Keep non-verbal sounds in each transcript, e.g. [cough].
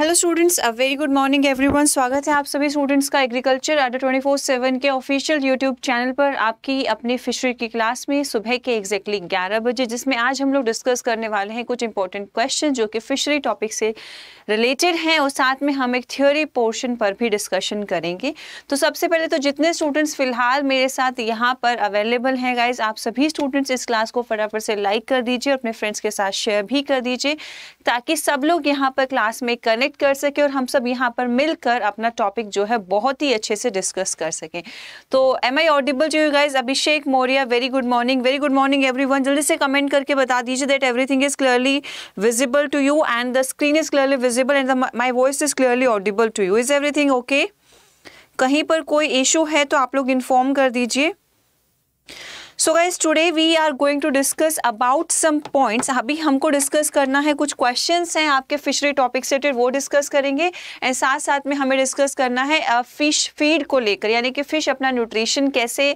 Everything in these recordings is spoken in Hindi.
Hello students a very good morning everyone स्वागत है आप सभी स्टूडेंट्स का agriculture Adda twenty four seven के ऑफिशियल यूट्यूब चैनल पर आपकी अपनी फिशरी की क्लास में सुबह के एग्जैक्टली ग्यारह बजे जिसमें आज हम लोग डिस्कस करने वाले हैं कुछ इंपॉर्टेंट क्वेश्चन जो कि फिशरी टॉपिक से रिलेटेड हैं और साथ में हम एक थियोरी पोर्शन पर भी डिस्कशन करेंगे तो सबसे पहले तो जितने स्टूडेंट्स फिलहाल मेरे साथ यहाँ पर अवेलेबल हैं गाइज आप सभी स्टूडेंट्स इस क्लास को फटाफट से लाइक कर दीजिए अपने फ्रेंड्स के साथ शेयर भी कर दीजिए ताकि सब लोग यहाँ पर क्लास में कनेक्ट कनेक्ट कर सके और हम सब यहाँ पर मिलकर अपना टॉपिक जो है बहुत ही अच्छे से डिस्कस कर सकें तो एम आई ऑडिबल जो you guys Abhishek Maurya very good morning very good morning everyone जल्दी से कमेंट करके बता दीजिए that everything is clearly visible to you and the screen is clearly visible and my voice is clearly audible to you is everything okay कहीं पर कोई इशू है तो आप लोग इन्फॉर्म कर दीजिए so guys today we are going to discuss about some points अभी हमको डिस्कस करना है कुछ क्वेश्चन हैं आपके फिशरी टॉपिक से वो डिस्कस करेंगे एंड साथ साथ में हमें डिस्कस करना है फिश फीड को लेकर यानी कि फ़िश अपना न्यूट्रिशन कैसे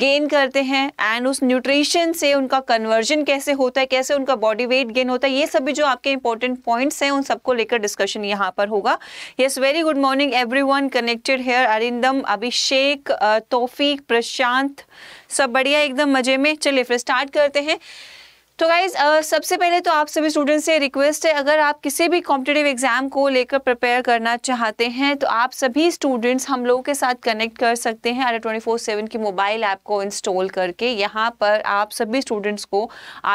गेन करते हैं एंड उस न्यूट्रिशन से उनका कन्वर्जन कैसे होता है कैसे उनका बॉडी वेट गेन होता है ये सभी जो आपके इंपॉर्टेंट पॉइंट्स हैं उन सबको लेकर डिस्कशन यहाँ पर होगा yes very good morning everyone connected here Arindam Abhishek Taufiq Prashant सब बढ़िया एकदम मजे में चलिए फिर स्टार्ट करते हैं तो गाइज uh, सबसे पहले तो आप सभी स्टूडेंट से रिक्वेस्ट है अगर आप किसी भी कॉम्पिटेटिव एग्जाम को लेकर प्रिपेयर करना चाहते हैं तो आप सभी स्टूडेंट्स हम लोगों के साथ कनेक्ट कर सकते हैं आर ट्वेंटी फोर सेवन की मोबाइल ऐप को इंस्टॉल करके यहाँ पर आप सभी स्टूडेंट्स को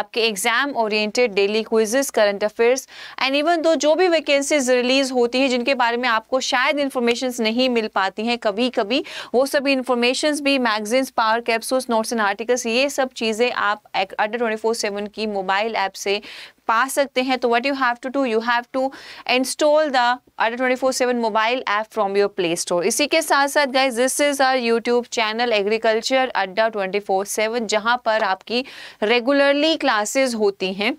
आपके exam oriented daily quizzes current affairs and even though जो भी वैकेंसीज रिलीज होती है जिनके बारे में आपको शायद इन्फॉर्मेशन नहीं मिल पाती हैं कभी कभी वो सभी इन्फॉर्मेशन भी magazines power capsules notes and articles ये सब चीज़ें आप अंडर ट्वेंटी फोर सेवन की मोबाइल ऐप से पा सकते हैं तो what you have to do you have to install the Adda twenty four seven mobile app from your play store इसी के साथ साथ guys this is our YouTube channel agriculture Adda twenty four seven जहाँ पर आपकी रेगुलरली क्लासेज होती हैं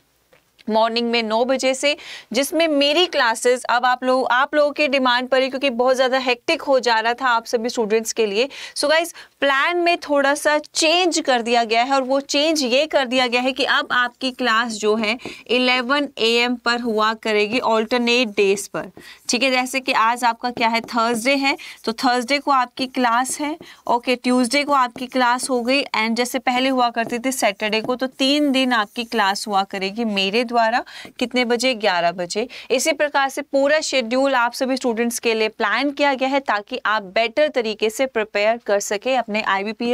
मॉर्निंग में नौ बजे से जिसमें मेरी क्लासेस अब आप लोग आप लोगों के डिमांड पर ही क्योंकि बहुत ज़्यादा हेक्टिक हो जा रहा था आप सभी स्टूडेंट्स के लिए सो गाइज प्लान में थोड़ा सा चेंज कर दिया गया है और वो चेंज ये कर दिया गया है कि अब आपकी क्लास जो है 11 एम पर हुआ करेगी ऑल्टरनेट डेज पर ठीक है जैसे कि आज आपका क्या है थर्सडे है तो थर्सडे को आपकी क्लास है ओके ट्यूसडे को आपकी क्लास हो गई एंड जैसे पहले हुआ करती थी सैटरडे को तो तीन दिन आपकी क्लास हुआ करेगी मेरे द्वारा द्वारा कितने बजे ग्यारह बजे इसी प्रकार से पूरा शेड्यूल आप सभी स्टूडेंट्स के लिए प्लान किया गया है ताकि आप बेटर तरीके से प्रिपेयर कर सके अपने आई बी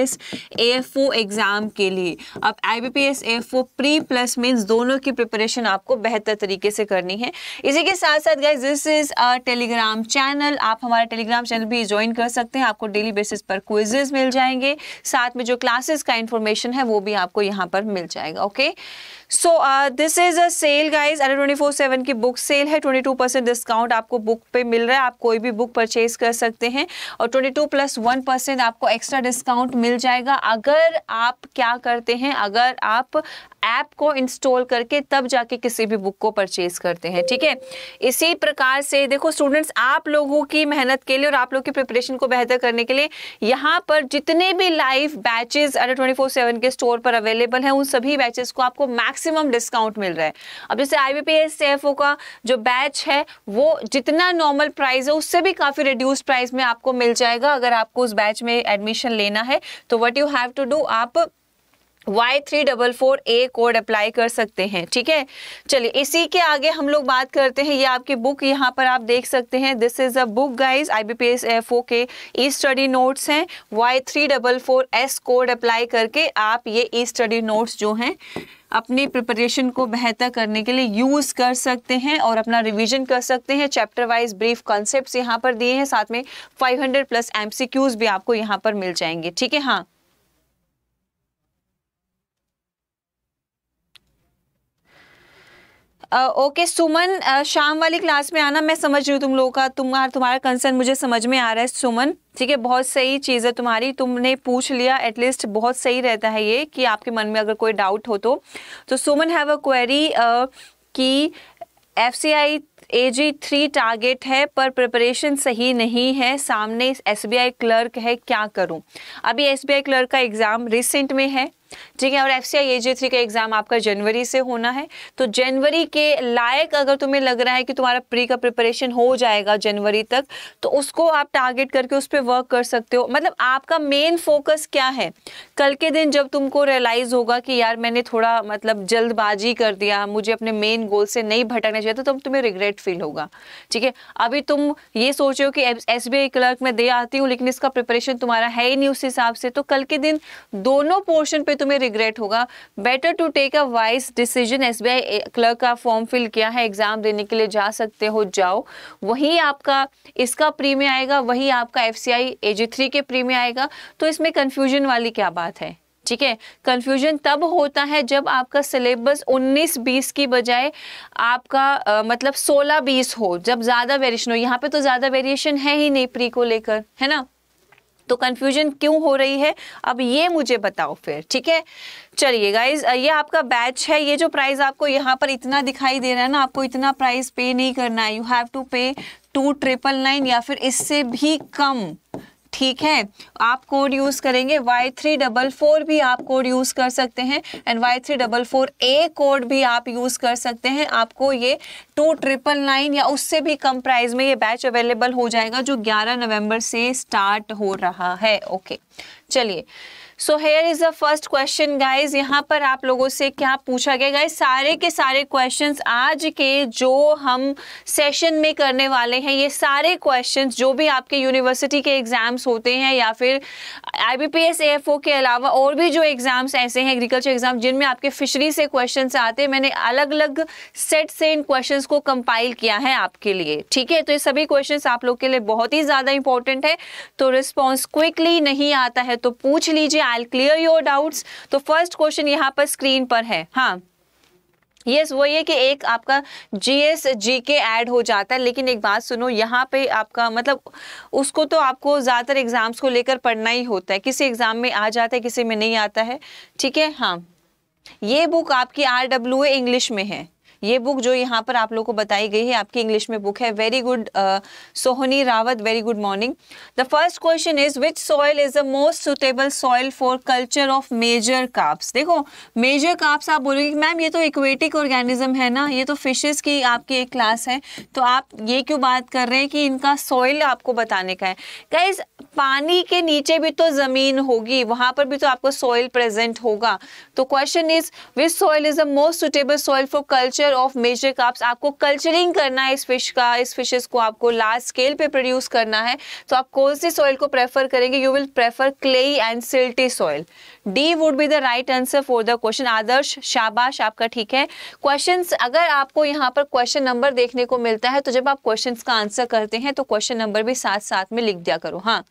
एग्ज़ाम के लिए अब I B pre plus mains दोनों की प्रिपरेशन आपको बेहतर तरीके से करनी है इसी के साथ साथ guys this is a Telegram channel आप हमारा टेलीग्राम चैनल भी ज्वाइन कर सकते हैं आपको डेली बेसिस पर क्विजेज मिल जाएंगे साथ में जो क्लासेस का इंफॉर्मेशन है वो भी आपको यहाँ पर मिल जाएगा okay so this is a sale guys अरे ट्वेंटी फोर सेवन की बुक सेल है ट्वेंटी टू परसेंट डिस्काउंट आपको बुक पे मिल रहा है आप कोई भी बुक परचेज कर सकते हैं और twenty two plus one percent आपको एक्स्ट्रा डिस्काउंट मिल जाएगा अगर आप क्या करते हैं अगर आप ऐप को इंस्टॉल करके तब जाके किसी भी बुक को परचेज करते हैं ठीक है इसी प्रकार से देखो स्टूडेंट्स आप लोगों की मेहनत के लिए और आप लोग की प्रिपरेशन को बेहतर करने के लिए यहाँ पर जितने भी लाइव बैचेज अरे ट्वेंटी फोर सेवन के स्टोर पर अवेलेबल हैं उन सभी बैचेस को आपको मैक्सिमम डिस्काउंट मिल रहा है अब जैसे आईबीपीएस सीएफओ का जो बैच है वो जितना नॉर्मल प्राइस है उससे भी काफ़ी रिड्यूस प्राइस में आपको मिल जाएगा अगर आपको उस बैच में एडमिशन लेना है तो what you have to do आप Y three double four A code apply कर सकते हैं ठीक है चलिए इसी के आगे हम लोग बात करते हैं ये आपकी बुक यहाँ पर आप देख सकते हैं this is a book guys I B P S F O K E study notes हैं Y three double four S code apply करके आप ये ई स्टडी नोट्स जो हैं अपनी प्रिपरेशन को बेहतर करने के लिए यूज़ कर सकते हैं और अपना रिवीजन कर सकते हैं चैप्टर वाइज ब्रीफ कॉन्सेप्ट्स यहाँ पर दिए हैं साथ में 500 प्लस एमसीक्यूज भी आपको यहाँ पर मिल जाएंगे ठीक है हाँ ओके सुमन शाम वाली क्लास में आना मैं समझ रही हूँ तुम लोगों का तुम्हारा तुम्हारा कंसर्न मुझे समझ में आ रहा है सुमन ठीक है बहुत सही चीज़ है तुम्हारी तुमने पूछ लिया एटलीस्ट बहुत सही रहता है ये कि आपके मन में अगर कोई डाउट हो तो तो सुमन हैव अ क्वेरी कि F C I A G three target है पर प्रिपरेशन सही नहीं है सामने एस बी आई क्लर्क है क्या करूं अभी एस बी आई क्लर्क का एग्ज़ाम रिसेंट में है ठीक है हाँ, और एफ सी थ्री का एग्जाम आपका जनवरी से होना है तो जनवरी के लायक अगर तुम्हें लग रहा है कि तुम्हारा प्री का प्रिपरेशन हो जाएगा जनवरी तक तो उसको आप टारगेट करके उस पर वर्क कर सकते हो मतलब आपका मेन फोकस क्या है कल के दिन जब तुमको रियलाइज होगा कि यार मैंने थोड़ा मतलब जल्दबाजी कर दिया मुझे अपने मेन गोल से नहीं भटकना चाहिए तो तुम तुम्हें रिग्रेट फील होगा ठीक है अभी तुम ये सोच रहे हो कि एस बी क्लर्क में दे आती हूँ लेकिन इसका प्रिपरेशन तुम्हारा है ही नहीं उस हिसाब से तो कल के दिन दोनों पोर्शन पर तुम्हें रिग्रेट होगा better to take a wise decision S B clerk का फॉर्म फिल किया है एग्जाम देने के लिए जा सकते हो जाओ वही आपका इसका प्री में आएगा वही आपका एफ सी आई के प्री में आएगा तो इसमें कन्फ्यूजन वाली क्या बात है ठीक है कन्फ्यूजन तब होता है जब आपका सिलेबस 19-20 की बजाय आपका आ, मतलब 16-20 हो जब ज़्यादा वेरिएशन हो यहाँ पे तो ज़्यादा वेरिएशन है ही नहीं प्री को लेकर है ना तो कंफ्यूजन क्यों हो रही है अब ये मुझे बताओ फिर ठीक है चलिए गाइज ये आपका बैच है ये जो प्राइस आपको यहाँ पर इतना दिखाई दे रहा है ना आपको इतना प्राइस पे नहीं करना है you have to pay two triple nine या फिर इससे भी कम ठीक है आप कोड यूज़ करेंगे वाई थ्री डबल फोर भी आप कोड यूज़ कर सकते हैं and Y three double four A code भी आप यूज़ कर सकते हैं आपको ये टू ट्रिपल नाइन या उससे भी कम प्राइस में ये बैच अवेलेबल हो जाएगा जो ग्यारह नवम्बर से स्टार्ट हो रहा है ओके चलिए so here is the first question guys यहाँ पर आप लोगों से क्या पूछा गया गाइज सारे के सारे क्वेश्चंस आज के जो हम सेशन में करने वाले हैं ये सारे क्वेश्चंस जो भी आपके यूनिवर्सिटी के एग्जाम्स होते हैं या फिर I B P S F O के अलावा और भी जो एग्जाम्स ऐसे हैं एग्रीकल्चर एग्जाम जिनमें आपके फिशरी से क्वेश्चन आते हैं मैंने अलग अलग सेट से इन क्वेश्चन को कंपाइल किया है आपके लिए ठीक है तो ये सभी क्वेश्चन आप लोग के लिए बहुत ही ज़्यादा इंपॉर्टेंट है तो रिस्पॉन्स क्विकली नहीं आता है तो पूछ लीजिए आई क्लियर योर डाउट्स तो फर्स्ट क्वेश्चन यहाँ पर स्क्रीन पर है हाँ यस yes, वो ये कि एक आपका जी एस जी के ऐड हो जाता है लेकिन एक बात सुनो यहाँ पे आपका मतलब उसको तो आपको ज़्यादातर एग्ज़ाम्स को लेकर पढ़ना ही होता है किसी एग्ज़ाम में आ जाता है किसी में नहीं आता है ठीक है हाँ ये बुक आपकी आर डब्ल्यू ए इंग्लिश में है ये बुक जो यहाँ पर आप लोग को बताई गई है आपकी इंग्लिश में बुक है very good Sohni Rawat very good morning the first question is which soil is the most suitable soil for culture of major carps देखो मेजर काप्स आप बोलोगे मैम ये तो इक्वेटिक ऑर्गेनिज्म है ना ये तो फिशेज की आपकी एक क्लास है तो आप ये क्यों बात कर रहे हैं कि इनका सॉइल आपको बताने का है गाइज पानी के नीचे भी तो ज़मीन होगी वहां पर भी तो आपको सॉइल प्रेजेंट होगा तो question is which soil is the most suitable soil for culture culture of major carps आपको कल्चरिंग करना है इस फिश का इस फिशेस को आपको लार्ज स्केल पे प्रोड्यूस करना है तो आप कौन सी सॉइल को प्रेफर करेंगे you will prefer clay and silty soil D would be the right answer for the question Adarsh शाबाश आपका ठीक है क्वेश्चन अगर आपको यहाँ पर क्वेश्चन नंबर देखने को मिलता है तो जब आप क्वेश्चन का आंसर करते हैं तो क्वेश्चन नंबर भी साथ साथ में लिख दिया करो हाँ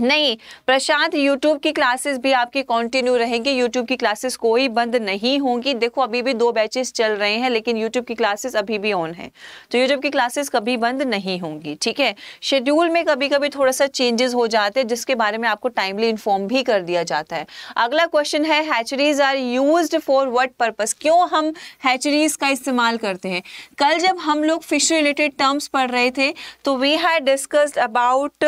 नहीं प्रशांत यूट्यूब की क्लासेस भी आपकी कंटिन्यू रहेंगी यूट्यूब की क्लासेस कोई बंद नहीं होंगी देखो अभी भी दो बैचेस चल रहे हैं लेकिन यूट्यूब की क्लासेस अभी भी ऑन है तो यूट्यूब की क्लासेस कभी बंद नहीं होंगी ठीक है शेड्यूल में कभी कभी थोड़ा सा चेंजेस हो जाते हैं जिसके बारे में आपको टाइमली इन्फॉर्म भी कर दिया जाता है अगला क्वेश्चन है hatcheries are use for what purpose क्यों हम हैचरीज का इस्तेमाल करते हैं कल जब हम लोग फिश रिलेटेड टर्म्स पढ़ रहे थे तो we had discussed about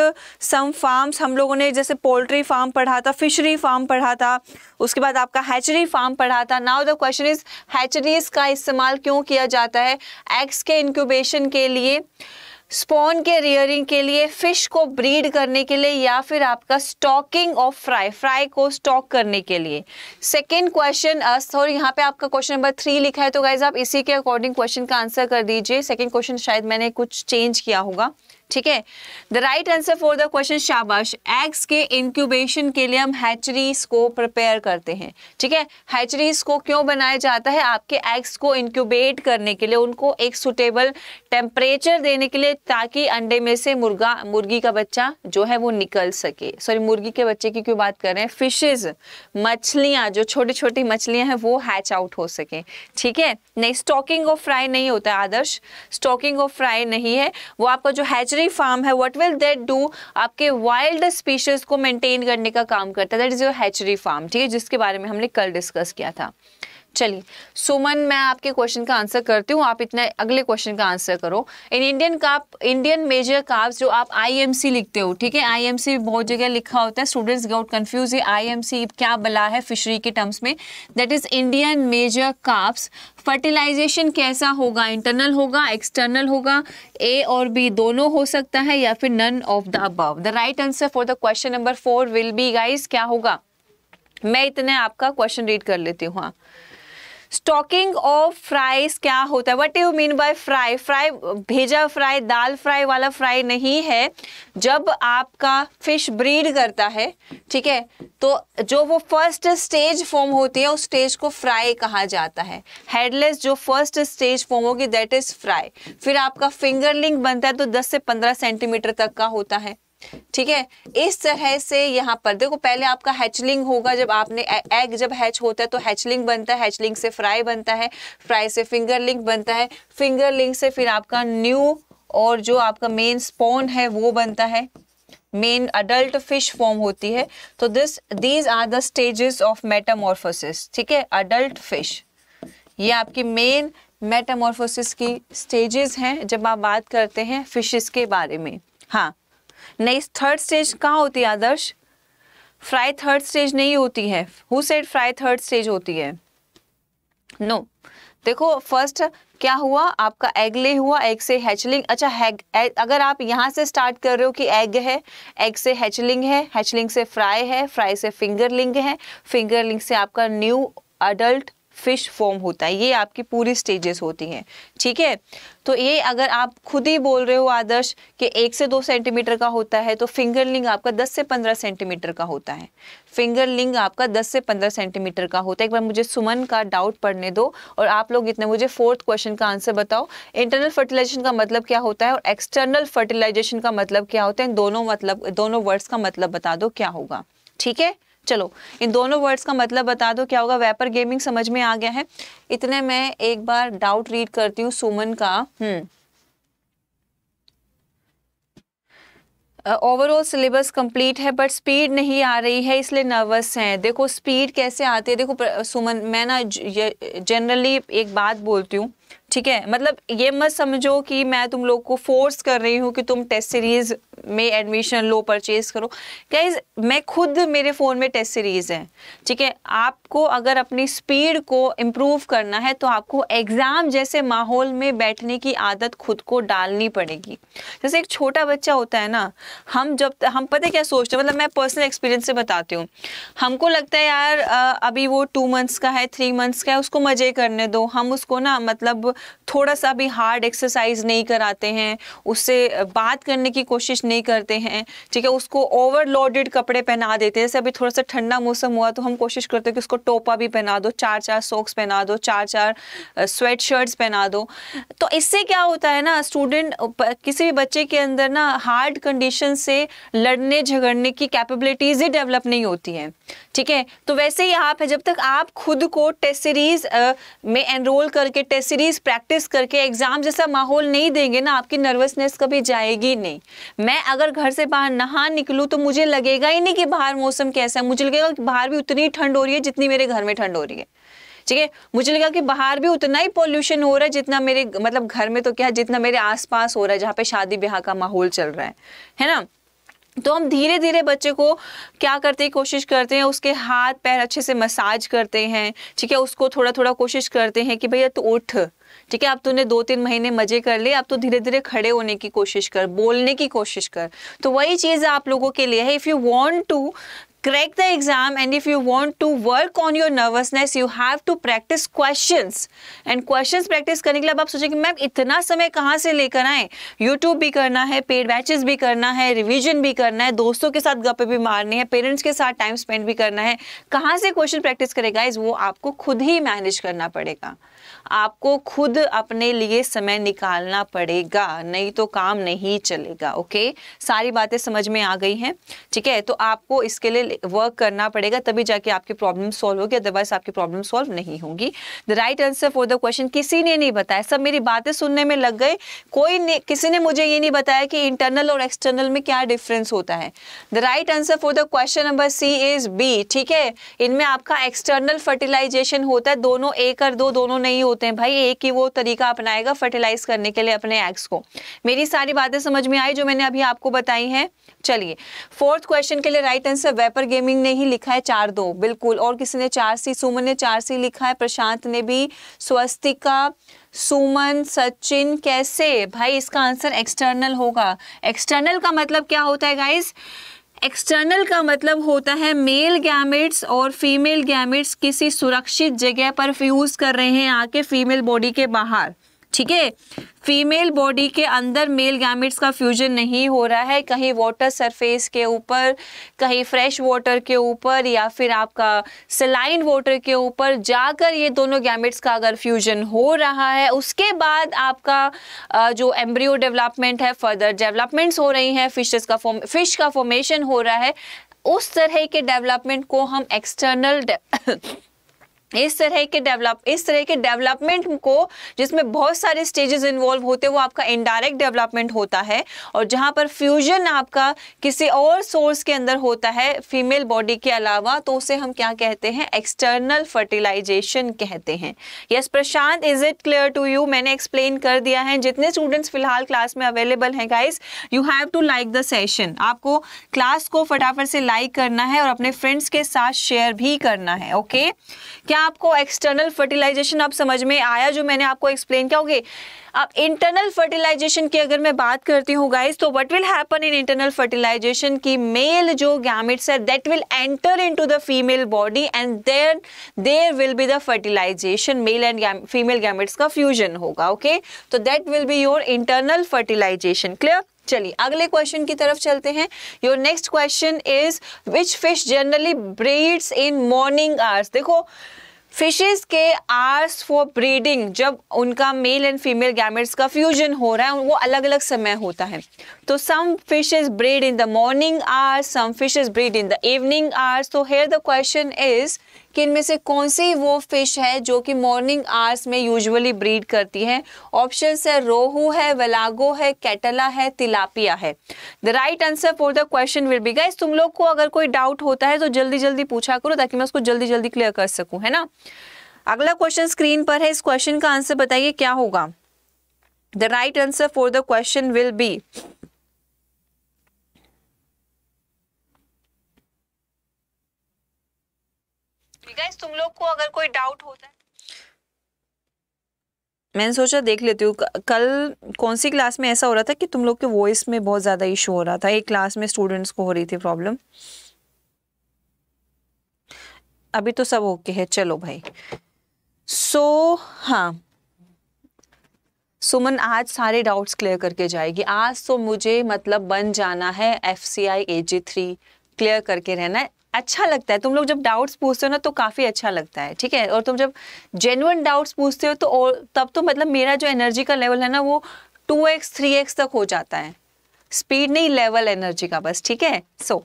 some farms हम लोगों ने जैसे पोल्ट्री फार्म पढ़ा था फिशरी फार्म पढ़ा था उसके बाद आपका हैचरी फार्म पढ़ा था now the question is hatcheries का इस्तेमाल क्यों किया जाता है एग्स के इंक्यूबेशन के लिए स्पॉन के रियरिंग के लिए फिश को ब्रीड करने के लिए या फिर आपका स्टॉकिंग ऑफ फ्राई फ्राई को स्टॉक करने के लिए सेकेंड क्वेश्चन और यहाँ पे आपका क्वेश्चन नंबर थ्री लिखा है तो गाइज आप इसी के अकॉर्डिंग क्वेश्चन का आंसर कर दीजिए सेकेंड क्वेश्चन शायद मैंने कुछ चेंज किया होगा ठीक है the right answer for the question शाबाश एग्स के इंक्यूबेशन के लिए हम हैचरीज को प्रिपेयर करते हैं ठीक है हैचरीज को क्यों बनाया जाता है आपके एग्स को इंक्यूबेट करने के लिए उनको एक सुटेबल टेम्परेचर देने के लिए ताकि अंडे में से मुर्गा मुर्गी का बच्चा जो है वो निकल सके सॉरी मुर्गी के बच्चे की क्यों बात कर रहे हैं फिशेज मछलियां जो छोटी छोटी मछलियां हैं वो हैच आउट हो सके ठीक है नहीं स्टॉकिंग ऑफ फ्राई नहीं होता है आदर्श स्टॉकिंग ऑफ फ्राई नहीं है वो आपका जो हैच हैचरी फार्म है व्हाट विल दैट डू आपके वाइल्ड स्पीशीज को मेंटेन करने का काम करता है that is your hatchery farm ठीक है जिसके बारे में हमने कल डिस्कस किया था चलिए सुमन मैं आपके क्वेश्चन का आंसर करती हूँ आप इतना अगले क्वेश्चन का आंसर करो इन Indian carp Indian major carps जो आप आईएमसी लिखते हो ठीक है आईएमसी बहुत जगह लिखा होता है स्टूडेंट्स गेट कंफ्यूज है आईएमसी क्या बला है फिशरी के टर्म्स में that is Indian major carps fertilization कैसा होगा इंटरनल होगा एक्सटर्नल होगा ए और बी दोनों हो सकता है या फिर none of the above the right answer for the question number four will be guys क्या होगा मैं इतने आपका क्वेश्चन रीड कर लेती हूँ हाँ स्टॉकिंग ऑफ फ्राइज क्या होता है what you mean by fry fry भेजा फ्राई दाल फ्राई वाला फ्राई नहीं है जब आपका फिश ब्रीड करता है ठीक है तो जो वो फर्स्ट स्टेज फॉर्म होती है उस स्टेज को फ्राई कहा जाता है हेडलेस जो फर्स्ट स्टेज फॉर्म होगी दैट इज फ्राई फिर आपका फिंगरलिंग बनता है तो 10 से 15 सेंटीमीटर तक का होता है ठीक है इस तरह से यहाँ पर देखो पहले आपका हैचलिंग होगा जब आपने एग जब हैच होता है तो हैचलिंग बनता है हैचलिंग से फ्राई बनता है फ्राई से फिंगर लिंक बनता है फिंगर लिंक से फिर आपका न्यू और जो आपका मेन स्पॉन है वो बनता है मेन अडल्ट फिश फॉर्म होती है तो this these are the stages of metamorphosis ठीक है अडल्ट फिश ये आपकी मेन मेटामोर्फोसिस की स्टेजेस हैं जब आप बात करते हैं फिशेस के बारे में हाँ नहीं थर्ड स्टेज कहाँ होती है आदर्श फ्राई थर्ड स्टेज नहीं होती है who said fry third stage होती है नो देखो फर्स्ट क्या हुआ आपका एग ले हुआ एग से हैचलिंग अच्छा हैग अगर आप यहाँ से स्टार्ट कर रहे हो कि एग है एग से हैचलिंग है हैचलिंग से फ्राई है फ्राई से फिंगरलिंग है फिंगरलिंग से आपका न्यू अडल्ट फिश फॉर्म होता है ये आपकी पूरी स्टेजेस होती हैं ठीक है तो ये अगर आप खुद ही बोल रहे हो आदर्श कि एक से दो सेंटीमीटर का होता है तो फिंगरलिंग आपका दस से पंद्रह सेंटीमीटर का होता है फिंगरलिंग आपका दस से पंद्रह सेंटीमीटर का होता है एक बार मुझे सुमन का डाउट पढ़ने दो और आप लोग इतने मुझे फोर्थ क्वेश्चन का आंसर बताओ इंटरनल फर्टिलाइजेशन का मतलब क्या होता है और एक्सटर्नल फर्टिलाइजेशन का मतलब क्या होता है दोनों मतलब दोनों वर्ड्स का मतलब बता दो क्या होगा ठीक है चलो इन दोनों वर्ड्स का मतलब बता दो क्या होगा वेपर गेमिंग समझ में आ गया है इतने मैं एक बार डाउट रीड करती हूँ सुमन का हम्म ओवरऑल सिलेबस कंप्लीट है बट स्पीड नहीं आ रही है इसलिए नर्वस हैं देखो स्पीड कैसे आती है देखो सुमन मैं ना जनरली एक बात बोलती हूँ ठीक है मतलब ये मत समझो कि मैं तुम लोग को फोर्स कर रही हूँ कि तुम टेस्ट सीरीज़ में एडमिशन लो परचेज़ करो गाइज मैं खुद मेरे फ़ोन में टेस्ट सीरीज़ है ठीक है आपको अगर अपनी स्पीड को इम्प्रूव करना है तो आपको एग्ज़ाम जैसे माहौल में बैठने की आदत खुद को डालनी पड़ेगी जैसे एक छोटा बच्चा होता है ना हम जब हम पता क्या सोचते हैं मतलब मैं पर्सनल एक्सपीरियंस से बताती हूँ हमको लगता है यार अभी वो टू मंथ्स का है थ्री मंथ्स का है उसको मज़े करने दो हम उसको ना मतलब थोड़ा सा भी हार्ड एक्सरसाइज नहीं कराते हैं उससे बात करने की कोशिश नहीं करते हैं ठीक है उसको ओवरलोडेड कपड़े पहना देते हैं जैसे अभी थोड़ा सा ठंडा मौसम हुआ तो हम कोशिश करते हैं कि उसको टोपा भी पहना दो चार चार सॉक्स पहना दो चार चार स्वेट शर्ट्स पहना दो तो इससे क्या होता है ना स्टूडेंट किसी भी बच्चे के अंदर ना हार्ड कंडीशन से लड़ने झगड़ने की कैपेबिलिटीज़ ही डेवलप नहीं होती हैं ठीक है तो वैसे ही आप है जब तक आप खुद को टेस्ट सीरीज में एनरोल करके टेस्ट सीरीज प्रैक्टिस करके एग्जाम जैसा माहौल नहीं देंगे ना आपकी नर्वसनेस कभी जाएगी नहीं मैं अगर घर से बाहर नहा निकलूँ तो मुझे लगेगा ही नहीं कि बाहर मौसम कैसा है मुझे लगेगा कि बाहर भी उतनी ठंड हो रही है जितनी मेरे घर में ठंड हो रही है ठीक है मुझे लगा कि बाहर भी उतना ही पोल्यूशन हो रहा है जितना मेरे मतलब घर में तो क्या जितना मेरे आसपास हो रहा है जहाँ पे शादी ब्याह का माहौल चल रहा है है ना तो हम धीरे धीरे बच्चे को क्या करते हैं कोशिश करते हैं उसके हाथ पैर अच्छे से मसाज करते हैं ठीक है उसको थोड़ा थोड़ा कोशिश करते हैं कि भैया तू उठ ठीक है अब तूने दो तीन महीने मजे कर लिए अब तो धीरे धीरे खड़े होने की कोशिश कर बोलने की कोशिश कर तो वही चीज़ आप लोगों के लिए है if you want to crack the exam and if you want to work on your nervousness you have to practise question and question practice करने के लिए अब आप सोचें कि मैम इतना समय कहाँ से लेकर आए यूट्यूब भी करना है पेड बैचेस भी करना है रिविजन भी करना है दोस्तों के साथ गप्पे भी मारनी है पेरेंट्स के साथ टाइम स्पेंड भी करना है कहाँ से क्वेश्चन प्रैक्टिस करेगा इस वो आपको खुद ही मैनेज करना पड़ेगा आपको खुद अपने लिए समय निकालना पड़ेगा नहीं तो काम नहीं चलेगा ओके सारी बातें समझ में आ गई हैं ठीक है तो आपको इसके लिए वर्क करना पड़ेगा तभी जाके आपकी प्रॉब्लम सॉल्व होगी अदरवाइज आपकी प्रॉब्लम सॉल्व नहीं होगी the right answer for the question किसी ने नहीं बताया सब मेरी बातें सुनने में लग गए कोई ने, किसी ने मुझे ये नहीं बताया कि इंटरनल और एक्सटर्नल में क्या डिफरेंस होता है the right answer for the question number C is B ठीक है इनमें आपका एक्सटर्नल फर्टिलाइजेशन होता है दोनों एक और दो दोनों नहीं होता होते हैं भाई एक ही वो तरीका अपनाएगा फर्टिलाइज करने के लिए अपने एग्स को मेरी सारी बातें समझ में आई जो मैंने अभी आपको बताई हैं चलिए फोर्थ क्वेश्चन के लिए राइट आंसर वेपर गेमिंग ने ही लिखा है चार दो बिल्कुल और किसी ने चार सी सुमन ने चार सी लिखा है प्रशांत ने भी स्वस्तिका सुमन सचिन कैसे भाई इसका आंसर एक्सटर्नल होगा एक्सटर्नल का मतलब क्या होता है गाइज एक्सटर्नल का मतलब होता है मेल गैमेट्स और फीमेल गैमेट्स किसी सुरक्षित जगह पर फ्यूज कर रहे हैं आके फीमेल बॉडी के बाहर ठीक है फीमेल बॉडी के अंदर मेल गैमेट्स का फ्यूजन नहीं हो रहा है कहीं वाटर सरफेस के ऊपर कहीं फ्रेश वाटर के ऊपर या फिर आपका सलाइन वाटर के ऊपर जाकर ये दोनों गैमेट्स का अगर फ्यूजन हो रहा है उसके बाद आपका जो एम्ब्रियो डेवलपमेंट है फर्दर डेवलपमेंट्स हो रही हैं फिशेस का फॉर्म फिश का फॉर्मेशन हो रहा है उस तरह के डेवलपमेंट को हम एक्सटर्नल इस तरह के डेवलप इस तरह के डेवलपमेंट को जिसमें बहुत सारे स्टेजेस इन्वॉल्व होते हैं वो आपका इनडायरेक्ट डेवलपमेंट होता है और जहाँ पर फ्यूजन आपका किसी और सोर्स के अंदर होता है फीमेल बॉडी के अलावा तो उसे हम क्या कहते हैं एक्सटर्नल फर्टिलाइजेशन कहते हैं yes Prashant is it clear to you मैंने एक्सप्लेन कर दिया है जितने स्टूडेंट्स फिलहाल क्लास में अवेलेबल हैं guys you have to like the session आपको क्लास को फटाफट से लाइक करना है और अपने फ्रेंड्स के साथ शेयर भी करना है ओके okay? क्या आपको एक्सटर्नल फर्टिलाइजेशन अब समझ में आया जो मैंने आपको एक्सप्लेन किया होगी अब इंटरनल फर्टिलाइजेशन की अगर मैं बात करती हूँ गाइस तो what will happen in internal fertilization की मेल जो गैमिट्स है that will enter into the female body and then there will be the fertilization male and female gametes का फ्यूजन होगा ओके तो that will be your internal fertilization clear चलिए अगले क्वेश्चन की तरफ चलते हैं your next question is which fish generally breeds in morning hours देखो फिशेस के आर्स फॉर ब्रीडिंग जब उनका मेल एंड फीमेल गैमेट्स का फ्यूजन हो रहा है वो अलग अलग समय होता है तो some fishes breed in the morning hours some fishes breed in the evening hours तो हेयर द क्वेश्चन इज कि इनमें से कौन सी वो फिश है जो कि मॉर्निंग आवर्स में यूजुअली ब्रीड करती है ऑप्शन है रोहू है वेलागो है कैटला है तिलापिया है the right answer for the question will be guys तुम लोग को अगर कोई डाउट होता है तो जल्दी जल्दी पूछा करो ताकि मैं उसको जल्दी जल्दी क्लियर कर सकूं है ना अगला क्वेश्चन स्क्रीन पर है इस क्वेश्चन का आंसर बताइए क्या होगा the right answer for the question will be guys तुम लोग को अगर कोई डाउट होता है मैंने सोचा देख लेती हूँ कल कौन सी क्लास में ऐसा हो रहा था कि तुम लोग के वॉइस में बहुत ज़्यादा इशू हो रहा था एक क्लास में स्टूडेंट्स को हो रही थी प्रॉब्लम अभी तो सब ओके है चलो भाई सो so, हाँ सुमन आज सारे डाउट्स क्लियर करके जाएगी आज तो मुझे मतलब बन जाना है F C I A G three clear करके रहना है अच्छा लगता है तुम लोग जब डाउट्स पूछते हो ना तो काफ़ी अच्छा लगता है ठीक है और तुम जब जेनुअन डाउट्स पूछते हो तो और तब तो मतलब मेरा जो एनर्जी का लेवल है ना वो टू एक्स थ्री एक्स तक हो जाता है स्पीड नहीं लेवल एनर्जी का बस ठीक है सो so,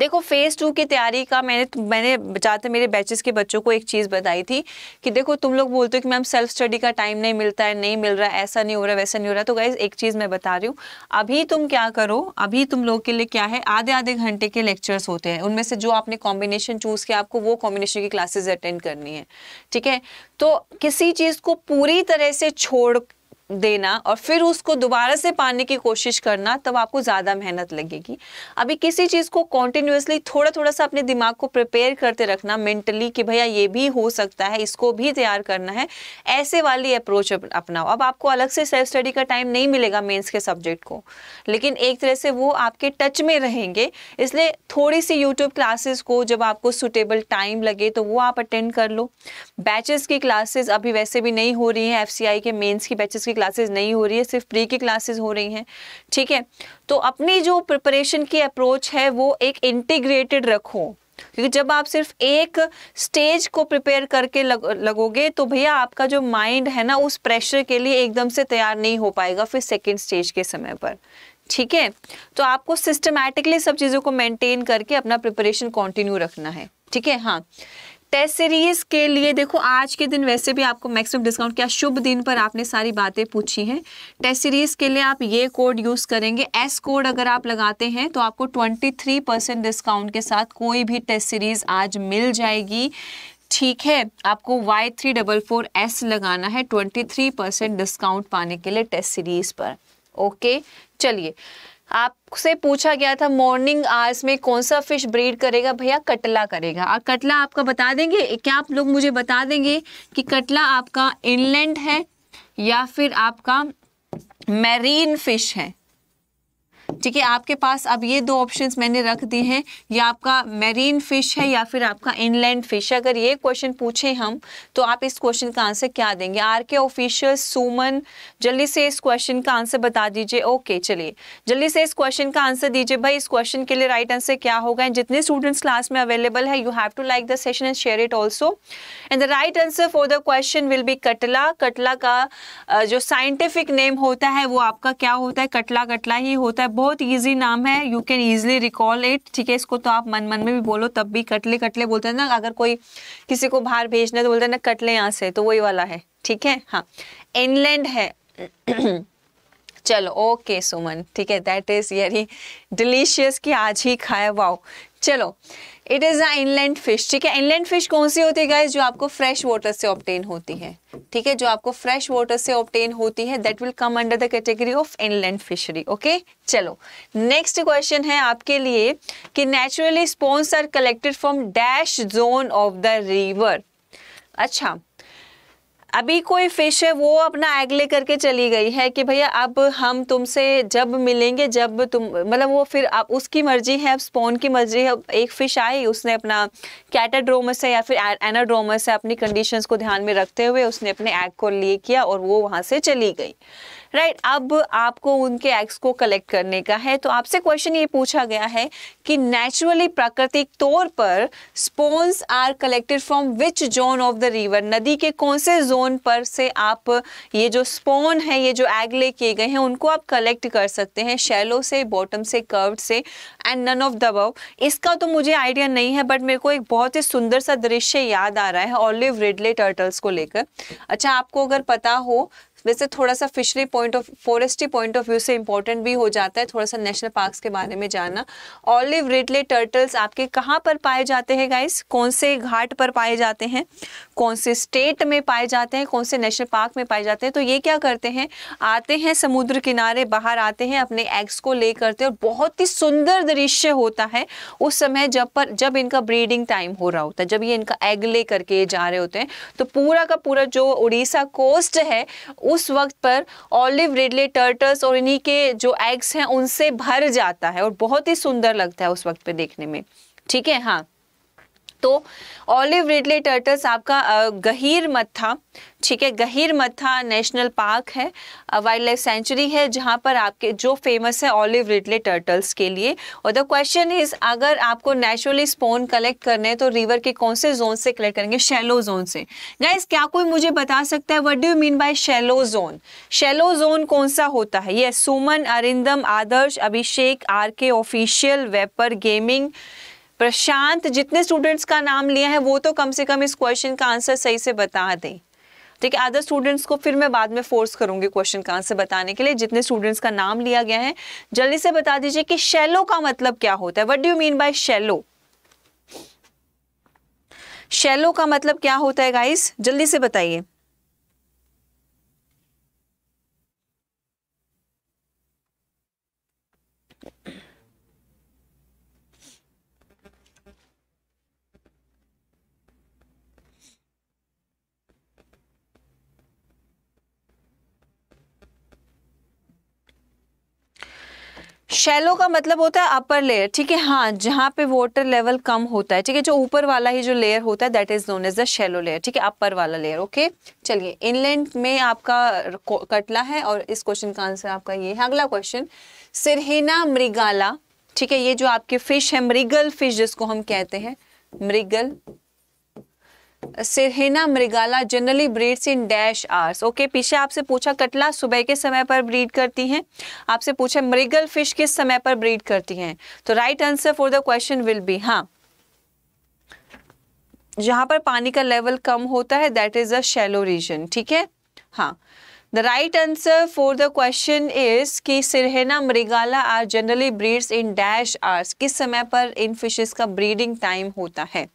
देखो फेज़ टू की तैयारी का मैंने तो- मैंने जाते मेरे बैचेस के बच्चों को एक चीज़ बताई थी कि देखो तुम लोग बोलते हो कि मैम सेल्फ स्टडी का टाइम नहीं मिलता है नहीं मिल रहा है ऐसा नहीं हो रहा वैसा नहीं हो रहा तो गाइज एक चीज़ मैं बता रही हूँ अभी तुम क्या करो अभी तुम लोग के लिए क्या है आधे आधे घंटे के लेक्चर्स होते हैं उनमें से जो आपने कॉम्बिनेशन चूज़ किया आपको वो कॉम्बिनेशन की क्लासेज अटेंड करनी है ठीक है तो किसी चीज़ को पूरी तरह से छोड़ देना और फिर उसको दोबारा से पाने की कोशिश करना तब आपको ज़्यादा मेहनत लगेगी अभी किसी चीज़ को कॉन्टिन्यूसली थोड़ा थोड़ा सा अपने दिमाग को प्रिपेयर करते रखना मेंटली कि भैया ये भी हो सकता है इसको भी तैयार करना है ऐसे वाली अप्रोच अपनाओ अब आपको अलग से सेल्फ स्टडी का टाइम नहीं मिलेगा मेन्स के सब्जेक्ट को लेकिन एक तरह से वो आपके टच में रहेंगे इसलिए थोड़ी सी यूट्यूब क्लासेस को जब आपको सुटेबल टाइम लगे तो वो आप अटेंड कर लो बैचेस की क्लासेस अभी वैसे भी नहीं हो रही हैं एफसीआई के मेंस की बैचेस की क्लासेस नहीं हो रही है सिर्फ प्री की क्लासेस हो रही हैं ठीक है तो अपनी जो प्रिपरेशन की अप्रोच है वो एक इंटीग्रेटेड रखो क्योंकि जब आप सिर्फ एक स्टेज को प्रिपेयर करके लग, लगोगे तो भैया आपका जो माइंड है ना उस प्रेशर के लिए एकदम से तैयार नहीं हो पाएगा फिर सेकेंड स्टेज के समय पर ठीक है तो आपको सिस्टमैटिकली सब चीज़ों को मेंटेन करके अपना प्रिपरेशन कंटिन्यू रखना है ठीक है हाँ टेस्ट सीरीज के लिए देखो आज के दिन वैसे भी आपको मैक्सिमम डिस्काउंट क्या शुभ दिन पर आपने सारी बातें पूछी हैं टेस्ट सीरीज के लिए आप ये कोड यूज़ करेंगे एस कोड अगर आप लगाते हैं तो आपको 23 परसेंट डिस्काउंट के साथ कोई भी टेस्ट सीरीज आज मिल जाएगी ठीक है आपको Y three double four S लगाना है ट्वेंटी थ्री परसेंट डिस्काउंट पाने के लिए टेस्ट सीरीज पर ओके चलिए आपसे पूछा गया था मॉर्निंग आवर्स में कौन सा फिश ब्रीड करेगा भैया कटला करेगा और कटला आपका बता देंगे क्या आप लोग मुझे बता देंगे कि कटला आपका इनलैंड है या फिर आपका मैरीन फिश है ठीक है आपके पास अब ये दो ऑप्शंस मैंने रख दिए हैं या आपका मेरीन फिश है या फिर आपका इनलैंड फिश है अगर ये क्वेश्चन पूछे हम तो आप इस क्वेश्चन का आंसर क्या देंगे आर के ऑफिशियल सुमन जल्दी से इस क्वेश्चन का आंसर बता दीजिए ओके चलिए जल्दी से इस क्वेश्चन का आंसर दीजिए भाई इस क्वेश्चन के लिए राइट आंसर क्या होगा जितने स्टूडेंट्स क्लास में अवेलेबल है you have to like the session and share it also and the right answer for the question will be catla catla का जो साइंटिफिक नेम होता है वो आपका क्या होता है कटला कटला ही होता है बहुत इजी नाम है you can easily recall it ठीक है इसको तो आप मन मन में भी बोलो तब भी कटले कटले बोलते हैं ना अगर कोई किसी को बाहर भेजना है तो बोलते हैं ना कटले यहाँ से तो वही वाला है ठीक है हाँ इनलैंड है [clears throat] चलो ओके सुमन ठीक है दैट इज वेरी डिलीशियस कि आज ही खाए वाओ चलो it is a inland fish ठीक है इनलैंड फिश कौन सी होती है गाइज जो आपको फ्रेश वाटर से ऑप्टेन होती है ठीक है जो आपको फ्रेश वाटर से ऑप्टेन होती है that will come under the category of inland fishery okay चलो नेक्स्ट क्वेश्चन है आपके लिए कि naturally spawns are collected from dash zone of the river अच्छा अभी कोई फिश है वो अपना एग ले करके चली गई है कि भैया अब हम तुमसे जब मिलेंगे जब तुम मतलब वो फिर आप उसकी मर्जी है अब स्पोन की मर्जी है एक फिश आई उसने अपना कैटाड्रोमस है या फिर एनाड्रोमस है अपनी कंडीशंस को ध्यान में रखते हुए उसने अपने एग को लिए किया और वो वहाँ से चली गई राइट right, अब आपको उनके एग्स को कलेक्ट करने का है तो आपसे क्वेश्चन ये पूछा गया है कि नेचुरली प्राकृतिक तौर पर spawns are collected from which zone of the river नदी के कौन से जोन पर से आप ये जो स्पोन है ये जो एग ले किए गए हैं उनको आप कलेक्ट कर सकते हैं शेलो से बॉटम से कर्व से एंड नन ऑफ दबाव इसका तो मुझे आइडिया नहीं है बट मेरे को एक बहुत ही सुंदर सा दृश्य याद आ रहा है ऑलिव रिडले टर्टल्स को लेकर अच्छा आपको अगर पता हो वैसे थोड़ा सा fishery point of forestry point of view से इंपॉर्टेंट भी हो जाता है थोड़ा सा नेशनल पार्क्स के बारे में जानना ऑलिव रिडले टर्टल्स आपके कहाँ पर पाए जाते हैं गाइस कौन से घाट पर पाए जाते हैं कौन से स्टेट में पाए जाते हैं कौन से नेशनल पार्क में पाए जाते हैं तो ये क्या करते हैं आते हैं समुद्र किनारे बाहर आते हैं अपने एग्स को ले करते हैं और बहुत ही सुंदर दृश्य होता है उस समय जब पर जब इनका ब्रीडिंग टाइम हो रहा होता है जब ये इनका एग ले करके जा रहे होते हैं तो पूरा का पूरा जो उड़ीसा कोस्ट है उस वक्त पर ऑलिव रिडले टर्टल्स और इन्हीं के जो एग्स हैं उनसे भर जाता है और बहुत ही सुंदर लगता है उस वक्त पे देखने में ठीक है हाँ तो ऑलिव रिडले टर्टल्स आपका गहिर मत्था ठीक है गहिर मत्था नेशनल पार्क है वाइल्ड लाइफ सेंचुरी है जहाँ पर आपके जो फेमस है ऑलिव रिडले टर्टल्स के लिए और द क्वेश्चन इज अगर आपको नेचुरली स्पोन कलेक्ट करने हैं तो रिवर के कौन से जोन से कलेक्ट करेंगे शेलो जोन से गाइज क्या कोई मुझे बता सकता है what do mean by shallow zone shallow zone कौन सा होता है ये Suman Arindam Adarsh Abhishek R K official vapour gaming Prashant जितने स्टूडेंट्स का नाम लिया है वो तो कम से कम इस क्वेश्चन का आंसर सही से बता दें ठीक है अदर स्टूडेंट्स को फिर मैं बाद में फोर्स करूंगी क्वेश्चन का आंसर बताने के लिए जितने स्टूडेंट्स का नाम लिया गया है जल्दी से बता दीजिए कि शेलो का मतलब क्या होता है what do mean by shallow shallow का मतलब क्या होता है गाइस जल्दी से बताइए शैलो का मतलब होता है अपर लेयर ठीक है हाँ जहाँ पे वाटर लेवल कम होता है ठीक है जो ऊपर वाला ही जो लेयर होता है that is known as the shallow layer ठीक है अपर वाला लेयर ओके चलिए इनलैंड में आपका कटला है और इस क्वेश्चन का आंसर आपका ये है अगला क्वेश्चन सिरहेना मृगाला ठीक है ये जो आपके फिश है मृगल फिश जिसको हम कहते हैं mrigal Cirrhina mrigala generally breeds in dash hours okay पीछे आपसे पूछा कटला सुबह के समय पर ब्रीड करती हैं आपसे पूछा मृगल फिश किस समय पर ब्रीड करती हैं तो right answer for the question will be हाँ जहां पर पानी का लेवल कम होता है that is a shallow region ठीक है हाँ the right answer for the question is कि Cirrhina mrigala are generally breeds in dash hours किस समय पर इन फिशेस का ब्रीडिंग टाइम होता है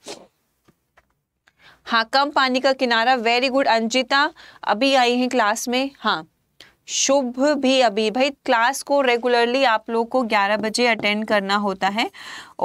हाँ कम पानी का किनारा वेरी गुड अंजिता अभी आई हैं क्लास में हाँ शुभ भी अभी भाई क्लास को रेगुलरली आप लोग को 11 बजे अटेंड करना होता है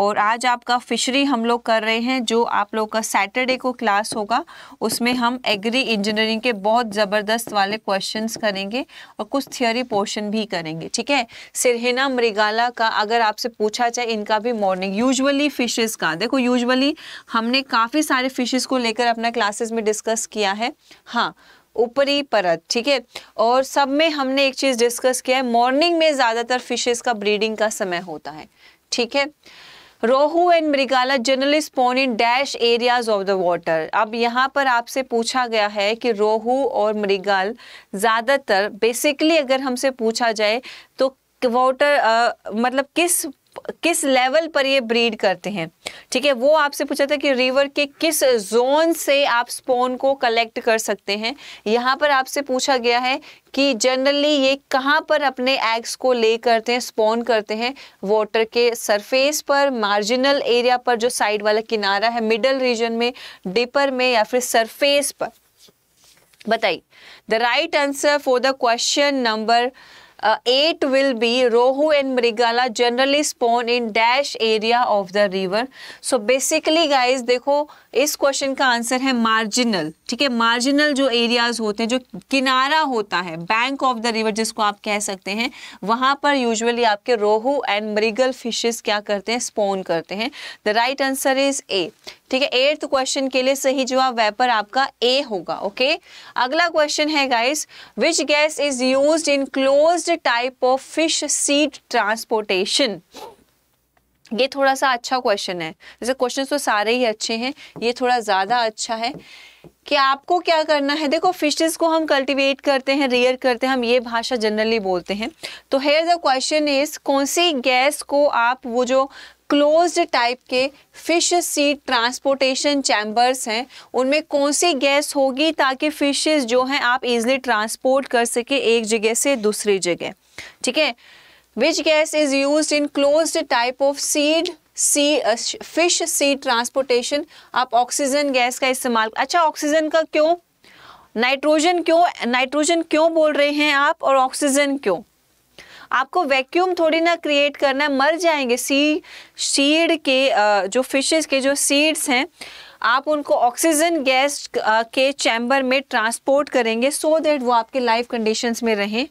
और आज आपका फिशरी हम लोग कर रहे हैं जो आप लोग का सैटरडे को क्लास होगा उसमें हम एग्री इंजीनियरिंग के बहुत ज़बरदस्त वाले क्वेश्चंस करेंगे और कुछ थियोरी पोर्शन भी करेंगे ठीक है सिरहिना मृगाला का अगर आपसे पूछा जाए इनका भी मॉर्निंग यूजअली फिशेज़ का देखो यूजअली हमने काफ़ी सारे फिशेज़ को लेकर अपना क्लासेस में डिस्कस किया है हाँ ऊपरी परत ठीक है और सब में हमने एक चीज़ डिस्कस किया है मॉर्निंग में ज़्यादातर फिशेस का ब्रीडिंग का समय होता है ठीक है rohu and mrigala generally spawn in dash areas of the water अब यहाँ पर आपसे पूछा गया है कि रोहू और मृगाल ज़्यादातर बेसिकली अगर हमसे पूछा जाए तो वाटर मतलब किस किस लेवल पर ये ब्रीड करते हैं ठीक है वो आपसे पूछा था कि रिवर के किस जोन से आप स्पोन को कलेक्ट कर सकते हैं यहाँ पर आपसे पूछा गया है कि जनरली ये कहाँ पर अपने एग्स को ले करते हैं स्पोन करते हैं वाटर के सरफेस पर मार्जिनल एरिया पर जो साइड वाला किनारा है मिडल रीजन में डिपर में या फिर सरफेस पर बताइए the right answer for the question number eight will be rohu and mrigala generally spawn in dash area of the river so basically guys देखो इस क्वेश्चन का आंसर है मार्जिनल ठीक है मार्जिनल जो एरियाज होते हैं जो किनारा होता है बैंक ऑफ द रिवर जिसको आप कह सकते हैं वहां पर यूजली आपके रोहू एंड मृगल फिशेज क्या करते हैं स्पोन करते हैं the right answer is A ठीक है एट्थ क्वेश्चन के लिए सही जवाब वेपर आपका ए होगा ओके अगला क्वेश्चन है guys which gas is use in close type of fish seed transportation ये थोड़ा सा अच्छा क्वेश्चन है जैसे क्वेश्चन तो सारे ही अच्छे हैं ये थोड़ा ज़्यादा अच्छा है कि आपको क्या करना है देखो फिशेस को हम कल्टीवेट करते हैं रियर करते हैं हम ये भाषा जनरली बोलते हैं तो हेयर द क्वेश्चन इज कौन सी गैस को आप वो जो क्लोज्ड टाइप के फिश सीड ट्रांसपोर्टेशन चैम्बर्स हैं उनमें कौन सी गैस होगी ताकि फिशेस जो हैं आप इजिली ट्रांसपोर्ट कर सके एक जगह से दूसरी जगह ठीक है which gas is use in close type of seed sea fish seed transportation आप ऑक्सीजन गैस का इस्तेमाल अच्छा ऑक्सीजन का क्यों नाइट्रोजन क्यों नाइट्रोजन क्यों बोल रहे हैं आप और ऑक्सीजन क्यों आपको वैक्यूम थोड़ी ना क्रिएट करना है मर जाएंगे सी सीड के जो फिशेस के जो सीड्स हैं आप उनको ऑक्सीजन गैस के चैम्बर में ट्रांसपोर्ट करेंगे सो so देट वो आपके लाइफ कंडीशंस में रहें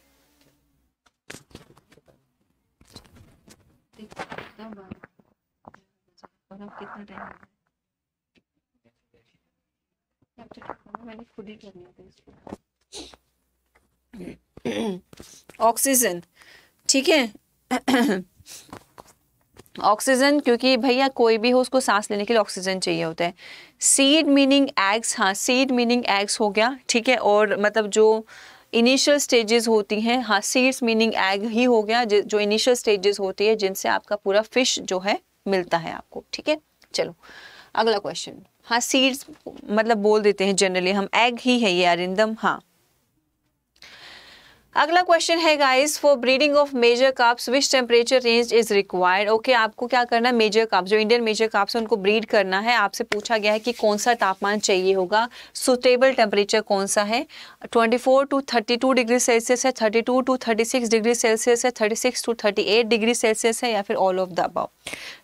ऑक्सीजन ठीक है ऑक्सीजन क्योंकि भैया कोई भी हो उसको सांस लेने के लिए ऑक्सीजन चाहिए होता है सीड मीनिंग एग्स हाँ सीड मीनिंग एग्स हो गया ठीक है और मतलब जो इनिशियल स्टेजेस होती हैं हाँ सीड्स मीनिंग एग ही हो गया जो इनिशियल स्टेजेस होती है जिनसे आपका पूरा फिश जो है मिलता है आपको ठीक है चलो अगला क्वेश्चन हाँ सीड्स मतलब बोल देते हैं जनरली हम एग ही है ये अरिंदम हाँ अगला क्वेश्चन है guys for breeding of major carps which temperature range is required okay आपको क्या करना है मेजर काप्स जो इंडियन मेजर काप्स उनको ब्रीड करना है आपसे पूछा गया है कि कौन सा तापमान चाहिए होगा सुटेबल टेम्परेचर कौन सा है 24 टू 32 डिग्री सेल्सियस है 32 टू 36 डिग्री सेल्सियस है 36 टू 38 डिग्री सेल्सियस है या फिर all of the above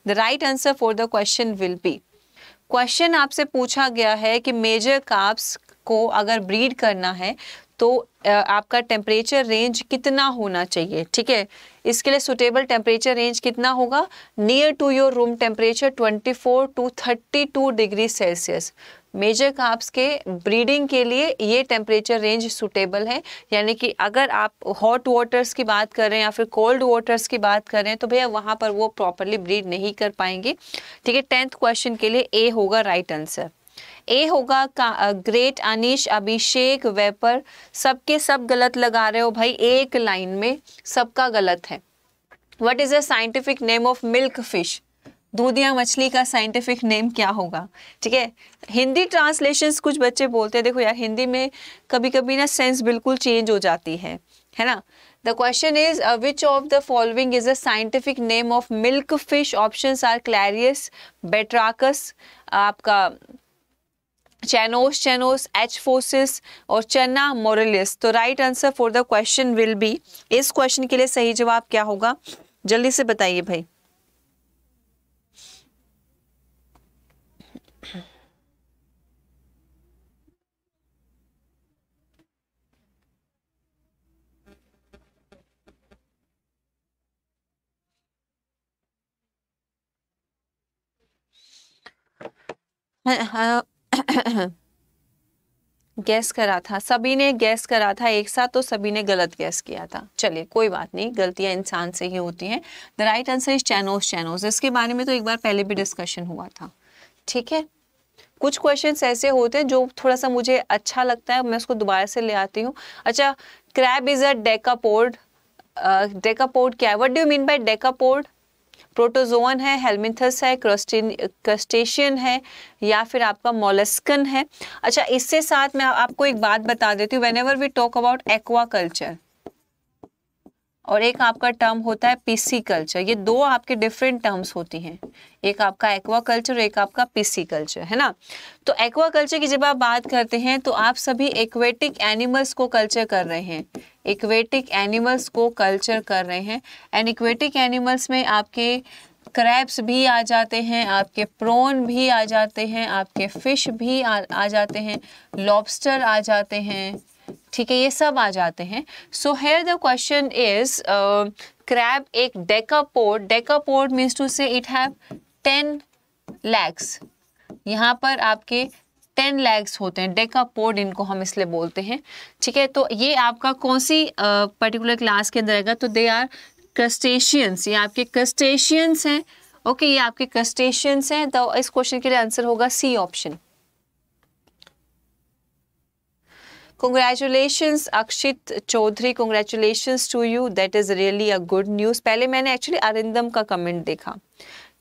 the right answer for the question will be question आपसे पूछा गया है कि मेजर काप्स को अगर ब्रीड करना है तो आपका टेम्परेचर रेंज कितना होना चाहिए ठीक है इसके लिए सुटेबल टेम्परेचर रेंज कितना होगा near to your room temperature 24 to 32 degree Celsius major carps के ब्रीडिंग के लिए ये टेम्परेचर रेंज सुटेबल है यानी कि अगर आप हॉट वाटर्स की बात करें या फिर कोल्ड वाटर्स की बात करें तो भैया वहाँ पर वो प्रॉपरली ब्रीड नहीं कर पाएंगे ठीक है टेंथ क्वेश्चन के लिए ए होगा राइट आंसर ए होगा ग्रेट अनिश अभिषेक वेपर सबके सब गलत लगा रहे हो भाई एक लाइन में सबका गलत है what is a scientific name of milk fish दूधिया मछली का साइंटिफिक नेम क्या होगा ठीक है हिंदी ट्रांसलेशन कुछ बच्चे बोलते हैं देखो यार हिंदी में कभी कभी ना सेंस बिल्कुल चेंज हो जाती है है ना the question is which of the following is a scientific name of milk fish option are Clarias batrachus आपका चैनोस चैनोस एच फोसिस और चन्ना मोरलिस तो right answer for the question will be इस क्वेश्चन के लिए सही जवाब क्या होगा जल्दी से बताइए भाई हाँ, हाँ। गैस करा था सभी ने गैस करा था एक साथ तो सभी ने गलत गैस किया था चलिए कोई बात नहीं गलतियां इंसान से ही होती हैं the right answer is Chanos chanos इसके बारे में तो एक बार पहले भी डिस्कशन हुआ था ठीक है कुछ क्वेश्चन ऐसे होते हैं जो थोड़ा सा मुझे अच्छा लगता है मैं उसको दोबारा से ले आती हूँ अच्छा क्रैब इज अ डेकापोर्ड डेकापोर्ड क्या है what do mean by decapod protozoan है हेलमिथस है क्रस्टिन क्रस्टेशियन है या फिर आपका मोलस्कन है अच्छा इससे साथ मैं आपको एक बात बता देती हूँ whenever we talk about aquaculture और एक आपका टर्म होता है पीसी कल्चर ये दो आपके डिफरेंट टर्म्स होती हैं एक आपका एक्वा कल्चर और एक आपका पीसी कल्चर है ना तो एक्वा कल्चर की जब आप बात करते हैं तो आप सभी एक्वेटिक एनिमल्स को कल्चर कर रहे हैं एक्वेटिक एनिमल्स को कल्चर कर रहे हैं एंड इक्वेटिक एनिमल्स में आपके क्रैप्स भी आ जाते हैं आपके प्रोन भी आ जाते हैं आपके फिश भी आ, आ जाते हैं लॉबस्टर आ जाते हैं ठीक है ये सब आ जाते हैं so here the question is crab एक decapod decapod means to say it have ten legs यहाँ पर आपके टेन लैक्स होते हैं डेकापोड इनको हम इसलिए बोलते हैं ठीक है तो ये आपका कौन सी पर्टिकुलर uh, क्लास के अंदर आएगा तो दे आर क्रस्टेशियंस ये आपके क्रस्टेशियंस हैं ओके ये आपके क्रस्टेशियंस हैं तो इस क्वेश्चन के लिए आंसर होगा C option congratulations Akshit Chaudhary congratulations to you that is really a good news पहले मैंने एक्चुअली अरिंदम का कमेंट देखा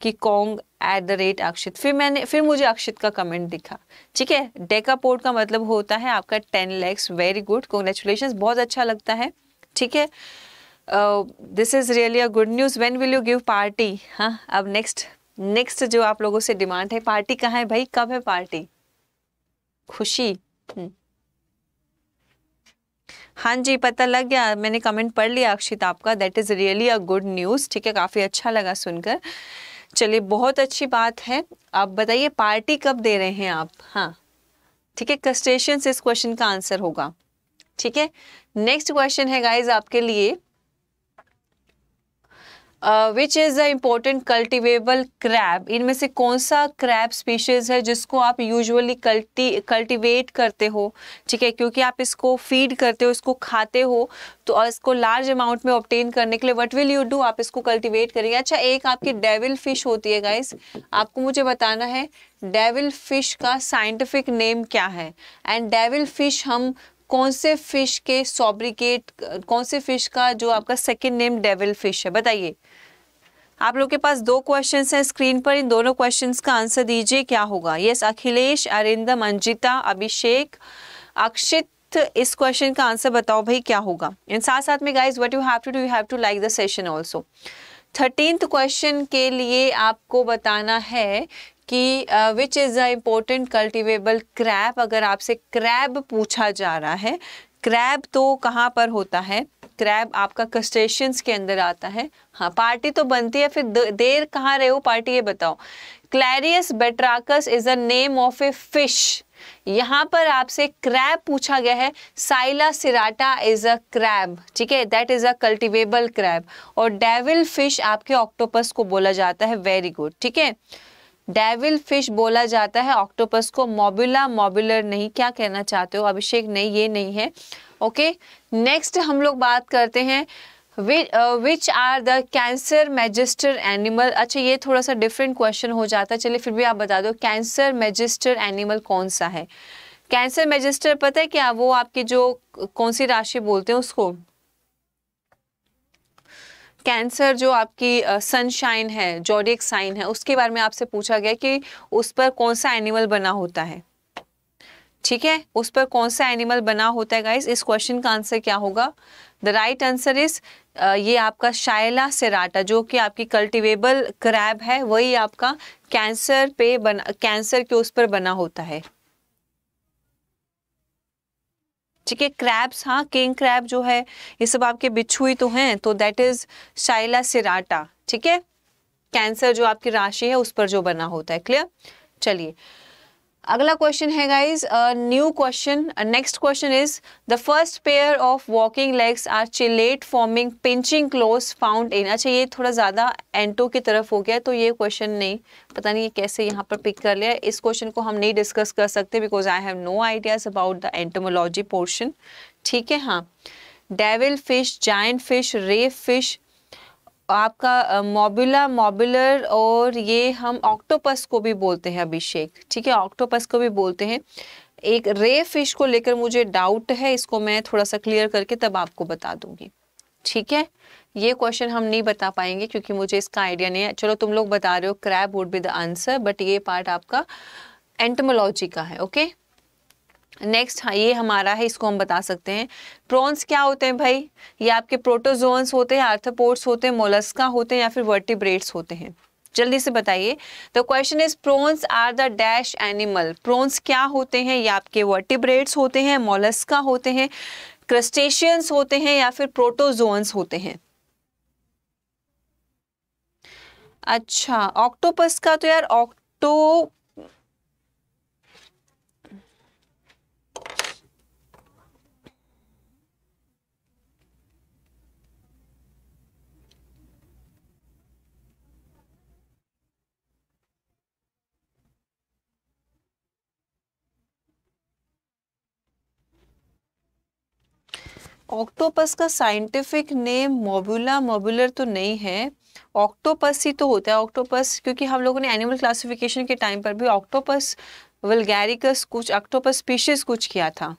कि cong at the rate Akshit फिर मैंने फिर मुझे अक्षित का कमेंट दिखा ठीक है डेकापोर्ट का मतलब होता है आपका ten legs very good congratulation बहुत अच्छा लगता है ठीक है this is really a good news when will you give party हाँ अब नेक्स्ट नेक्स्ट जो आप लोगों से डिमांड है पार्टी कहाँ है भाई कब है पार्टी खुशी हम्म। हाँ जी पता लग गया मैंने कमेंट पढ़ लिया अक्षित आपका that is really a good news ठीक है काफ़ी अच्छा लगा सुनकर चलिए बहुत अच्छी बात है आप बताइए पार्टी कब दे रहे हैं आप हाँ ठीक है कस्टेशन से इस क्वेश्चन का आंसर होगा ठीक है नेक्स्ट क्वेश्चन है गाइज आपके लिए which is the important cultivable crab इनमें से कौन सा क्रैब स्पीशीज़ है जिसको आप यूजुअली कल्टी कल्टिवेट करते हो ठीक है क्योंकि आप इसको फीड करते हो इसको खाते हो तो और इसको लार्ज अमाउंट में ऑप्टेन करने के लिए वट विल यू डू आप इसको कल्टिवेट करेंगे अच्छा एक आपकी डेविल फिश होती है गाइस आपको मुझे बताना है डेविल फिश का साइंटिफिक नेम क्या है एंड डेविल फिश हम कौन से फिश के सॉब्रिकेट कौन से फिश का जो आपका सेकेंड नेम डेविल फिश है बताइए आप लोग के पास दो क्वेश्चन हैं स्क्रीन पर इन दोनों क्वेश्चन का आंसर दीजिए क्या होगा यस अखिलेश अरिंदम अंजिता अभिषेक अक्षित इस क्वेश्चन का आंसर बताओ भाई क्या होगा इन साथ साथ में guys what you have to do you have to like the session also thirteenth question के लिए आपको बताना है कि which is a important cultivable crab अगर आपसे क्रैब पूछा जा रहा है क्रैब तो कहाँ पर होता है क्रैब आपका क्रस्टेशियंस के अंदर आता है हाँ पार्टी तो बनती है फिर देर कहाँ रहे हो पार्टी ये बताओ Clarias batrachus is a name of a fish यहाँ पर आपसे क्रैब पूछा गया है Scylla serrata is a crab ठीक है that is a cultivable crab और डेविल फिश आपके ऑक्टोपस को बोला जाता है वेरी गुड ठीक है डेविल फिश बोला जाता है ऑक्टोपस को मोबिला मोबुलर नहीं क्या कहना चाहते हो अभिषेक नहीं ये नहीं है ओके नेक्स्ट हम लोग बात करते हैं which are the Cancer magister animal अच्छा ये थोड़ा सा डिफरेंट क्वेश्चन हो जाता है चलिए फिर भी आप बता दो कैंसर मैजिस्टर एनिमल कौन सा है कैंसर मैजिस्टर पता है क्या वो आपके जो कौन सी राशि बोलते हैं उसको कैंसर जो आपकी सनशाइन है जॉडिक साइन है उसके बारे में आपसे पूछा गया कि उस पर कौन सा एनिमल बना होता है ठीक है उस पर कौन सा एनिमल बना होता है गाइज इस क्वेश्चन का आंसर क्या होगा द राइट आंसर इज ये आपका शायला सेराटा जो कि आपकी कल्टिवेबल क्रैब है वही आपका कैंसर पे बना कैंसर के उस पर बना होता है ठीक है क्रैब्स हाँ किंग क्रैब जो है ये सब आपके बिच्छू ही तो हैं तो दैट इज शाइला सिराटा ठीक है कैंसर जो आपकी राशि है उस पर जो बना होता है क्लियर चलिए अगला क्वेश्चन है guys new question next question is the first pair of walking legs are chelate forming pinching claws found in अच्छा ये थोड़ा ज़्यादा एंटो की तरफ हो गया तो ये क्वेश्चन नहीं पता नहीं ये कैसे यहाँ पर पिक कर लिया इस क्वेश्चन को हम नहीं डिस्कस कर सकते because I have no ideas about the entomology portion ठीक है हाँ devil fish giant fish reef fish आपका मोबिला मोबिलर और ये हम ऑक्टोपस को भी बोलते हैं अभिषेक ठीक है ऑक्टोपस को भी बोलते हैं एक रे फिश को लेकर मुझे डाउट है इसको मैं थोड़ा सा क्लियर करके तब आपको बता दूंगी ठीक है ये क्वेश्चन हम नहीं बता पाएंगे क्योंकि मुझे इसका आइडिया नहीं है चलो तुम लोग बता रहे हो crab would be the answer but ये पार्ट आपका एंटमोलॉजी का है ओके okay? नेक्स्ट हाँ ये हमारा है इसको हम बता सकते हैं प्रॉन्स क्या होते हैं भाई ये आपके प्रोटोजोन्स होते हैं आर्थोपोर्ट्स होते हैं मोलस्का होते हैं या फिर वर्टिब्रेट्स होते हैं जल्दी से बताइए the question is prawns are the dash animal prawns क्या होते हैं ये आपके वर्टिब्रेट्स होते हैं मोलस्का होते हैं क्रस्टेशियंस होते हैं या फिर प्रोटोजोन्स होते हैं अच्छा ऑक्टोपस का तो यार ऑक्टो ऑक्टोपस का साइंटिफिक नेम मोबुला मोबुलर तो नहीं है ऑक्टोपस ही तो होता है ऑक्टोपस क्योंकि हम लोगों ने एनिमल क्लासिफिकेशन के टाइम पर भी ऑक्टोपस वलगैरिकस कुछ ऑक्टोपस स्पीशीज कुछ किया था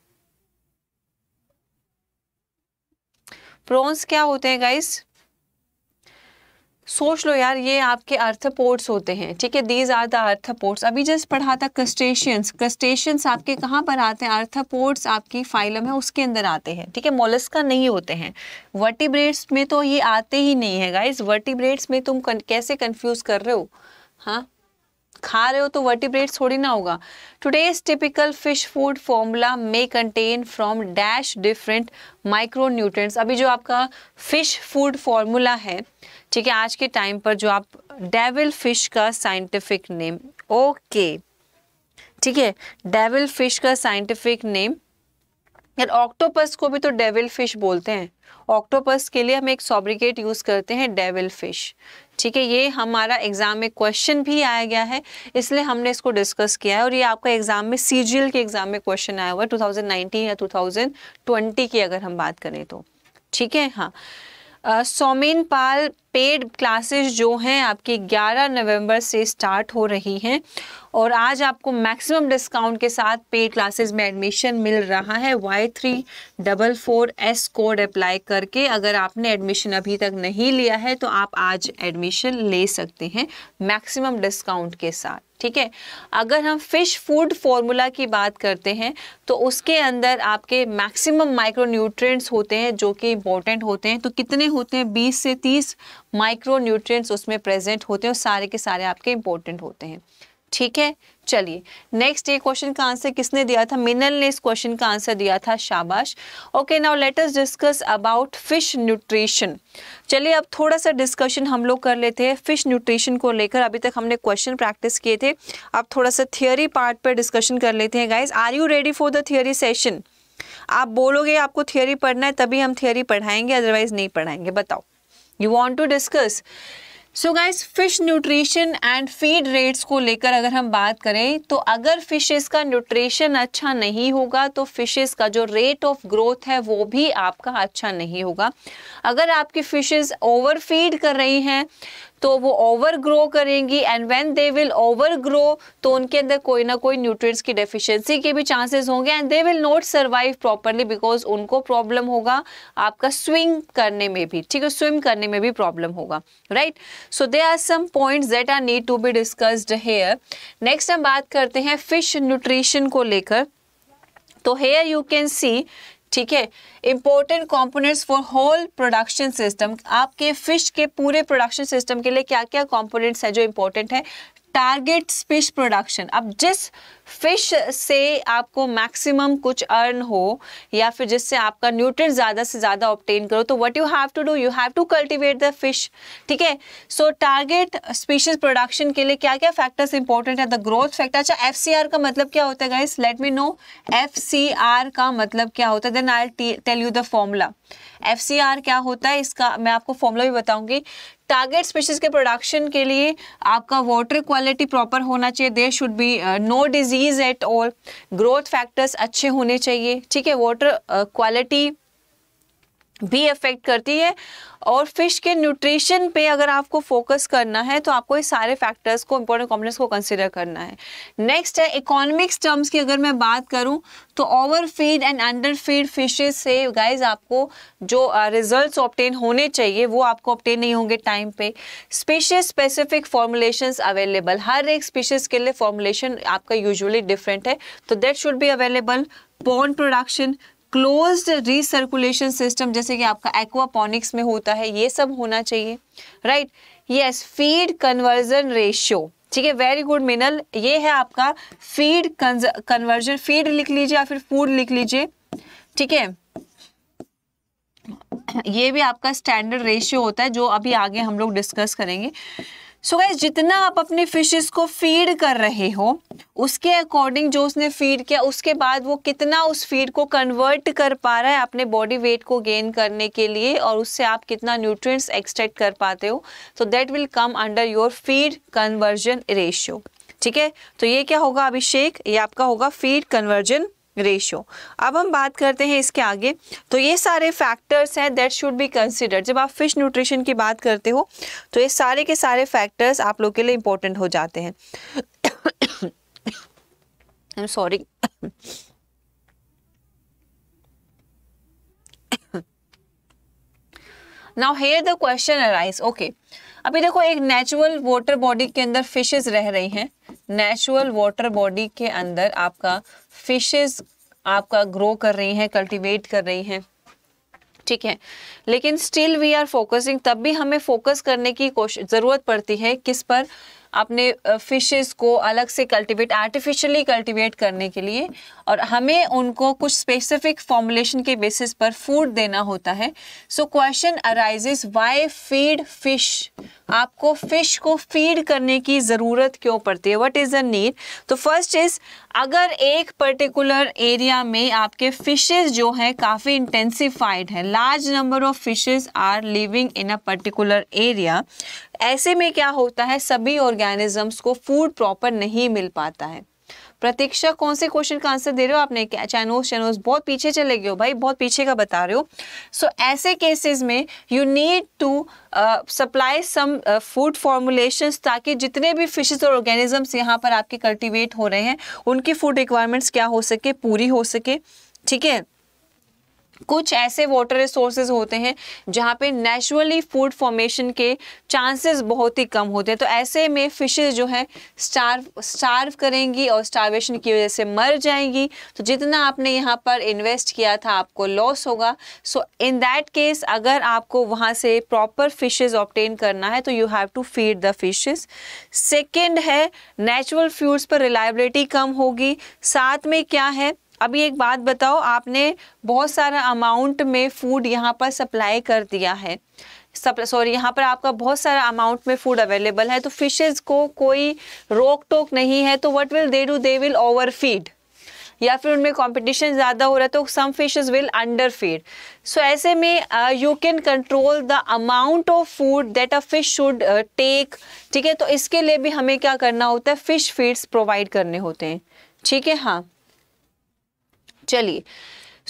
प्रॉन्स क्या होते हैं गाइस सोच लो यार ये आपके अर्थपोर्ट्स होते हैं ठीक है दीज आर द अर्थपोर्ट्स अभी जस्ट पढ़ा था क्रस्टेशियंस क्रस्टेशियंस आपके कहाँ पर आते हैं अर्थपोर्ट्स आपकी फाइलम है उसके अंदर आते हैं ठीक है मोलस्का नहीं होते हैं वर्टिब्रेट्स में तो ये आते ही नहीं है गाइज वर्टिब्रेट्स में तुम कन, कैसे कन्फ्यूज़ कर रहे हो हाँ खा रहे हो तो वर्टिब्रेट थोड़ी ना होगा today's typical fish food formula may contain from dash different micro अभी जो आपका फिश फूड फॉर्मूला है ठीक है आज के टाइम पर जो आप डेविल फिश का साइंटिफिक नेम ओके ठीक है डेविल फिश का साइंटिफिक नेम यार ऑक्टोपस को भी तो डेविल फिश बोलते हैं ऑक्टोपस के लिए हम एक सॉब्रिकेट यूज़ करते हैं डेविल फिश ठीक है ये हमारा एग्ज़ाम में क्वेश्चन भी आया गया है इसलिए हमने इसको डिस्कस किया है और ये आपका एग्ज़ाम में सी के एग्ज़ाम में क्वेश्चन आया हुआ है 2019 या 2020 की अगर हम बात करें तो ठीक है हाँ सोमेन पाल पेड क्लासेस जो हैं आपकी 11 नवंबर से स्टार्ट हो रही हैं और आज आपको मैक्सिमम डिस्काउंट के साथ पेड क्लासेस में एडमिशन मिल रहा है Y three double four S code apply करके अगर आपने एडमिशन अभी तक नहीं लिया है तो आप आज एडमिशन ले सकते हैं मैक्सिमम डिस्काउंट के साथ ठीक है अगर हम फिश फूड फॉर्मूला की बात करते हैं तो उसके अंदर आपके मैक्सिमम माइक्रोन्यूट्रिएंट्स होते हैं जो कि इंपॉर्टेंट होते हैं तो कितने होते हैं 20 से 30 माइक्रोन्यूट्रिएंट्स उसमें प्रेजेंट होते हैं और सारे के सारे आपके इंपॉर्टेंट होते हैं ठीक है चलिए नेक्स्ट ये क्वेश्चन का आंसर किसने दिया था मिनल ने इस क्वेश्चन का आंसर दिया था शाबाश okay now let us discuss about fish nutrition चलिए अब थोड़ा सा डिस्कशन हम लोग कर लेते हैं फिश न्यूट्रिशन को लेकर अभी तक हमने क्वेश्चन प्रैक्टिस किए थे अब थोड़ा सा थियोरी पार्ट पर डिस्कशन कर लेते हैं guys are you ready for the theory session आप बोलोगे आपको थियोरी पढ़ना है तभी हम थियोरी पढ़ाएंगे अदरवाइज नहीं पढ़ाएंगे बताओ you want to discuss so guys fish nutrition and feed rates को लेकर अगर हम बात करें तो अगर फिशेस का न्यूट्रिशन अच्छा नहीं होगा तो फिशेस का जो रेट ऑफ ग्रोथ है वो भी आपका अच्छा नहीं होगा अगर आपकी फिशेस ओवर फीड कर रही हैं तो वो ओवर ग्रो करेंगी and when they will overgrow तो उनके अंदर कोई ना कोई न्यूट्रिएंट्स की डेफिशिएंसी के भी चांसेस होंगे and they will not survive properly because उनको प्रॉब्लम होगा आपका स्विंग करने में भी ठीक है स्विम करने में भी प्रॉब्लम होगा right so they are some point that are need to be discussed here next हम बात करते हैं फिश न्यूट्रिशन को लेकर तो हेयर यू कैन सी ठीक है important components for whole production system आपके फिश के पूरे प्रोडक्शन सिस्टम के लिए क्या क्या कंपोनेंट्स है जो इंपॉर्टेंट है टारगेट फिश प्रोडक्शन अब जिस फिश से आपको मैक्सिमम कुछ अर्न हो या फिर जिससे आपका न्यूट्रिएंट ज़्यादा से ज़्यादा ऑप्टेन करो तो what you have to do you have to cultivate the fish ठीक है सो टारगेट स्पीशीज प्रोडक्शन के लिए क्या क्या फैक्टर्स इंपॉर्टेंट है द ग्रोथ फैक्टर अच्छा एफ का मतलब क्या होता है guys let me know F का मतलब क्या होता है then I tell you the formula F क्या होता है इसका मैं आपको फॉर्मूला भी बताऊंगी टारगेट स्पीशीज के प्रोडक्शन के लिए आपका वाटर क्वालिटी प्रॉपर होना चाहिए there should be no disease disease at all growth factors अच्छे होने चाहिए ठीक है वाटर क्वालिटी uh, भी अफेक्ट करती है और फिश के न्यूट्रिशन पे अगर आपको फोकस करना है तो आपको इस सारे फैक्टर्स को इम्पोर्टेंट कॉम्पोनेंट्स को कंसिडर करना है नेक्स्ट है इकोनॉमिक्स टर्म्स की अगर मैं बात करूं तो overfeed and underfeed fishes से गाइस आपको जो रिजल्ट्स ऑप्टेन होने चाहिए वो आपको ऑप्टेन नहीं होंगे टाइम पे स्पीशीज स्पेसिफिक फॉर्मुलेशन अवेलेबल हर एक स्पीशीज के लिए फॉर्मुलेशन आपका यूजली डिफरेंट है तो देट शुड भी available prawn production closed recirculation system जैसे कि आपका एक्वापोनिक्स में होता है ये सब होना चाहिए right yes feed conversion ratio ठीक है वेरी गुड मिनल ये है आपका फीड कन्वर्जन फीड लिख लीजिए या फिर फूड लिख लीजिए ठीक है ये भी आपका स्टैंडर्ड रेशियो होता है जो अभी आगे हम लोग डिस्कस करेंगे सो so गाइज जितना आप अपने फिशेस को फीड कर रहे हो उसके अकॉर्डिंग जो उसने फीड किया उसके बाद वो कितना उस फीड को कन्वर्ट कर पा रहा है अपने बॉडी वेट को गेन करने के लिए और उससे आप कितना न्यूट्रिएंट्स एक्सट्रैक्ट कर पाते हो तो that will come under your feed conversion ratio ठीक है तो ये क्या होगा अभिषेक ये आपका होगा फीड कन्वर्जन रेशियो अब हम बात करते हैं इसके आगे तो ये सारे फैक्टर्स हैं दैट शुड बी कंसिडर जब आप फिश न्यूट्रिशन की बात करते हो तो ये सारे के सारे फैक्टर्स आप लोग के लिए इंपॉर्टेंट हो जाते हैं sorry now here the question arise okay अभी देखो एक नेचुरल वाटर बॉडी के अंदर फिशेज रह रही हैं नेचुरल वाटर बॉडी के अंदर आपका फिशेस आपका ग्रो कर रही हैं कल्टीवेट कर रही हैं ठीक है लेकिन स्टिल वी आर फोकसिंग तब भी हमें फोकस करने की कोशिश ज़रूरत पड़ती है किस पर अपने फिशेस को अलग से कल्टीवेट आर्टिफिशियली कल्टीवेट करने के लिए और हमें उनको कुछ स्पेसिफिक फॉर्मुलेशन के बेसिस पर फूड देना होता है so question arises why feed fish आपको फिश को फीड करने की ज़रूरत क्यों पड़ती है व्हाट इज़ द नीड तो फर्स्ट इज़ अगर एक पर्टिकुलर एरिया में आपके फिशेस जो हैं काफ़ी इंटेंसिफाइड हैं large number of fishes are living in a particular area ऐसे में क्या होता है सभी ऑर्गेनिजम्स को फूड प्रॉपर नहीं मिल पाता है प्रतीक्षा कौन से क्वेश्चन का आंसर दे रहे हो आपने चैनोस चैनोस बहुत पीछे चले गए हो भाई बहुत पीछे का बता रहे हो सो so, ऐसे केसेस में you need to supply some food formulation ताकि जितने भी फिशेज और ऑर्गेनिजम्स यहाँ पर आपके कल्टिवेट हो रहे हैं उनकी फूड रिक्वायरमेंट्स क्या हो सके पूरी हो सके ठीक है कुछ ऐसे वाटर रिसोर्सेज होते हैं जहाँ पे नेचुरली फूड फॉर्मेशन के चांसेस बहुत ही कम होते हैं तो ऐसे में फिशेज जो हैं स्टार्व स्टार्व करेंगी और स्टार्वेशन की वजह से मर जाएंगी तो जितना आपने यहाँ पर इन्वेस्ट किया था आपको लॉस होगा सो इन दैट केस अगर आपको वहाँ से प्रॉपर फिशेज ऑप्टेन करना है तो you have to feed the fishes second है नेचुरल फ्यूड्स पर रिलायबिलिटी कम होगी साथ में क्या है अभी एक बात बताओ आपने बहुत सारा अमाउंट में फूड यहाँ पर सप्लाई कर दिया है सप सॉरी यहाँ पर आपका बहुत सारा अमाउंट में फूड अवेलेबल है तो फिशेज़ को कोई रोक टोक नहीं है तो what will they do they will overfeed या फिर उनमें कंपटीशन ज़्यादा हो रहा है तो some fishes will underfeed so ऐसे में you can control the amount of food that a fish should take ठीक है तो इसके लिए भी हमें क्या करना होता है फ़िश फीड्स प्रोवाइड करने होते हैं ठीक है हाँ चलिए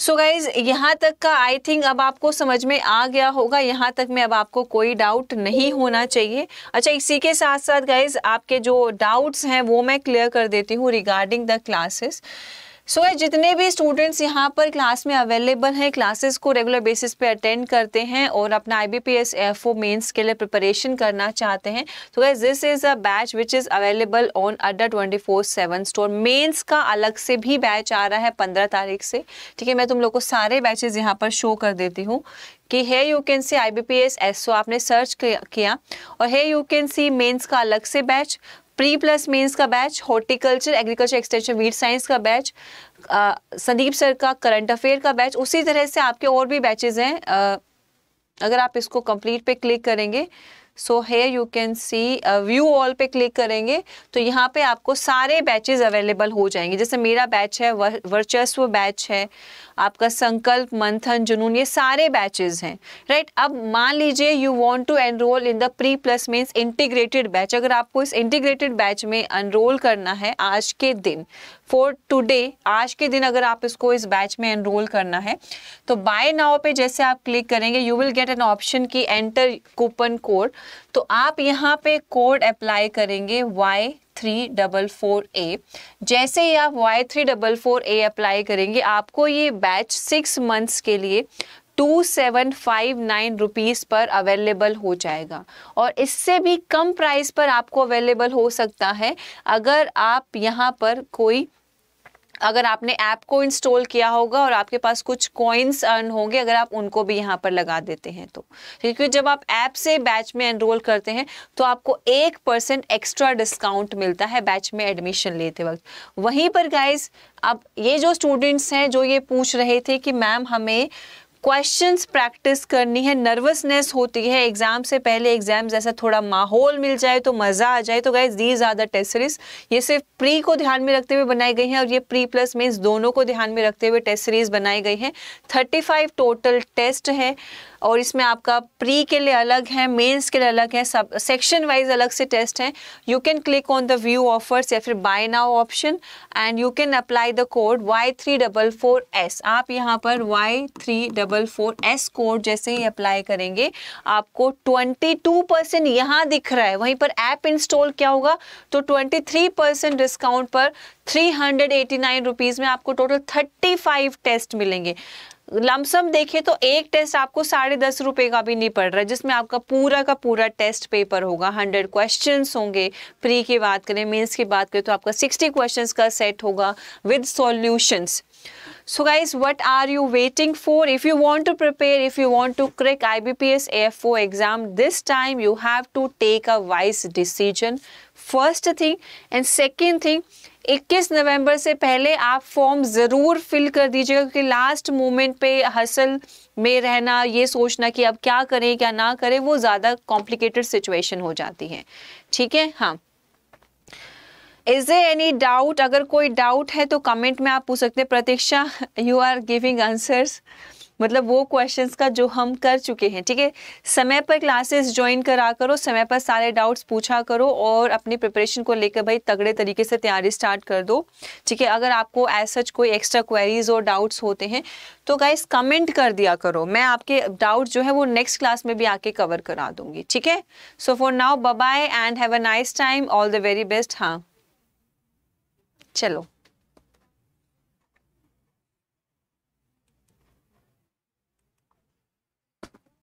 सो गाइज यहाँ तक का आई थिंक अब आपको समझ में आ गया होगा यहाँ तक में अब आपको कोई डाउट नहीं होना चाहिए अच्छा इसी के साथ साथ गाइज आपके जो डाउट्स हैं वो मैं क्लियर कर देती हूँ regarding the classes so so, जितने भी स्टूडेंट्स यहाँ पर क्लास में अवेलेबल हैं क्लासेस को रेगुलर बेसिस पे अटेंड करते हैं और अपना I B P S F O mains के लिए प्रिपरेशन करना चाहते हैं तो guys this is a batch which is available on Adda twenty four seven store mains का अलग से भी बैच आ रहा है पंद्रह तारीख से ठीक है मैं तुम लोग को सारे बैचेज यहाँ पर शो कर देती हूँ कि है you can see I B P S S O आपने सर्च किया और है यू कैन सी मेन्स का अलग से बैच प्री प्लस मेंस का batch horticulture agriculture extension vet science का बैच संदीप सर का करंट अफेयर का बैच उसी तरह से आपके और भी बैचेज हैं uh, अगर आप इसको कंप्लीट पे क्लिक करेंगे सो है you can see view all पे क्लिक करेंगे तो यहाँ पे आपको सारे बैचेस अवेलेबल हो जाएंगे जैसे मेरा बैच है वर्चस्व बैच है आपका संकल्प मंथन जुनून ये सारे बैचेस हैं राइट अब मान लीजिए you want to enroll in the pre plus means integrated batch अगर आपको इस इंटीग्रेटेड बैच में एनरोल करना है आज के दिन फॉर टुडे आज के दिन अगर आप इसको इस बैच में एनरोल करना है तो बाय नाउ पे जैसे आप क्लिक करेंगे you will get an option की एंटर कूपन कोड तो आप यहाँ पे कोड अप्लाई करेंगे Y three double four A जैसे ही आप Y three double four A apply करेंगे आपको ये बैच सिक्स मंथ्स के लिए two seven five nine rupees पर अवेलेबल हो जाएगा और इससे भी कम प्राइस पर आपको अवेलेबल हो सकता है अगर आप यहाँ पर कोई अगर आपने ऐप को इंस्टॉल किया होगा और आपके पास कुछ कॉइन्स अर्न होंगे अगर आप उनको भी यहाँ पर लगा देते हैं तो क्योंकि जब आप ऐप से बैच में एनरोल करते हैं तो आपको एक परसेंट एक्स्ट्रा डिस्काउंट मिलता है बैच में एडमिशन लेते वक्त वहीं पर गाइज अब ये जो स्टूडेंट्स हैं जो ये पूछ रहे थे कि मैम हमें क्वेश्चंस प्रैक्टिस करनी है नर्वसनेस होती है एग्जाम से पहले एग्जाम जैसा थोड़ा माहौल मिल जाए तो मज़ा आ जाए तो guys these are the test series ये सिर्फ प्री को ध्यान में रखते हुए बनाई गई हैं और ये प्री प्लस मीन्स दोनों को ध्यान में रखते हुए टेस्ट सीरीज बनाई गई हैं 35 टोटल टेस्ट हैं और इसमें आपका प्री के लिए अलग है मेंस के लिए अलग है सब सेक्शन वाइज अलग से टेस्ट हैं you can click on the view offers या फिर buy now option and you can apply the code Y three double four S आप यहाँ पर Y three double four S code जैसे ही अप्लाई करेंगे आपको ट्वेंटी टू परसेंट यहाँ दिख रहा है वहीं पर ऐप इंस्टॉल क्या होगा तो ट्वेंटी थ्री परसेंट डिस्काउंट पर three hundred eighty nine rupees में आपको टोटल थर्टी फाइव टेस्ट मिलेंगे लमसम देखे तो एक टेस्ट आपको साढ़े दस रुपए का भी नहीं पड़ रहा है जिसमें आपका पूरा का पूरा टेस्ट पेपर होगा हंड्रेड क्वेश्चन होंगे प्री की बात करें मेंस की बात करें तो आपका सिक्सटी क्वेश्चंस का सेट होगा with solutions so guys what are you waiting for if you want to prepare if you want to crack I B P S F O exam this time you have to take a wise decision first thing and second thing 21 नवंबर से पहले आप फॉर्म ज़रूर फिल कर दीजिएगा क्योंकि लास्ट मोमेंट पे हसल में रहना ये सोचना कि अब क्या करें क्या ना करें वो ज़्यादा कॉम्प्लिकेटेड सिचुएशन हो जाती है ठीक है हाँ इज दे एनी डाउट अगर कोई डाउट है तो कमेंट में आप पूछ सकते हैं Pratiksha you are giving answers मतलब वो क्वेश्चंस का जो हम कर चुके हैं ठीक है समय पर क्लासेस ज्वाइन करा करो समय पर सारे डाउट्स पूछा करो और अपनी प्रिपरेशन को लेकर भाई तगड़े तरीके से तैयारी स्टार्ट कर दो ठीक है अगर आपको एज सच कोई एक्स्ट्रा क्वेरीज और डाउट्स होते हैं तो गाइज कमेंट कर दिया करो मैं आपके डाउट जो है वो नेक्स्ट क्लास में भी आके कवर करा दूंगी ठीक है so for now bye and have a nice time all the very best हाँ चलो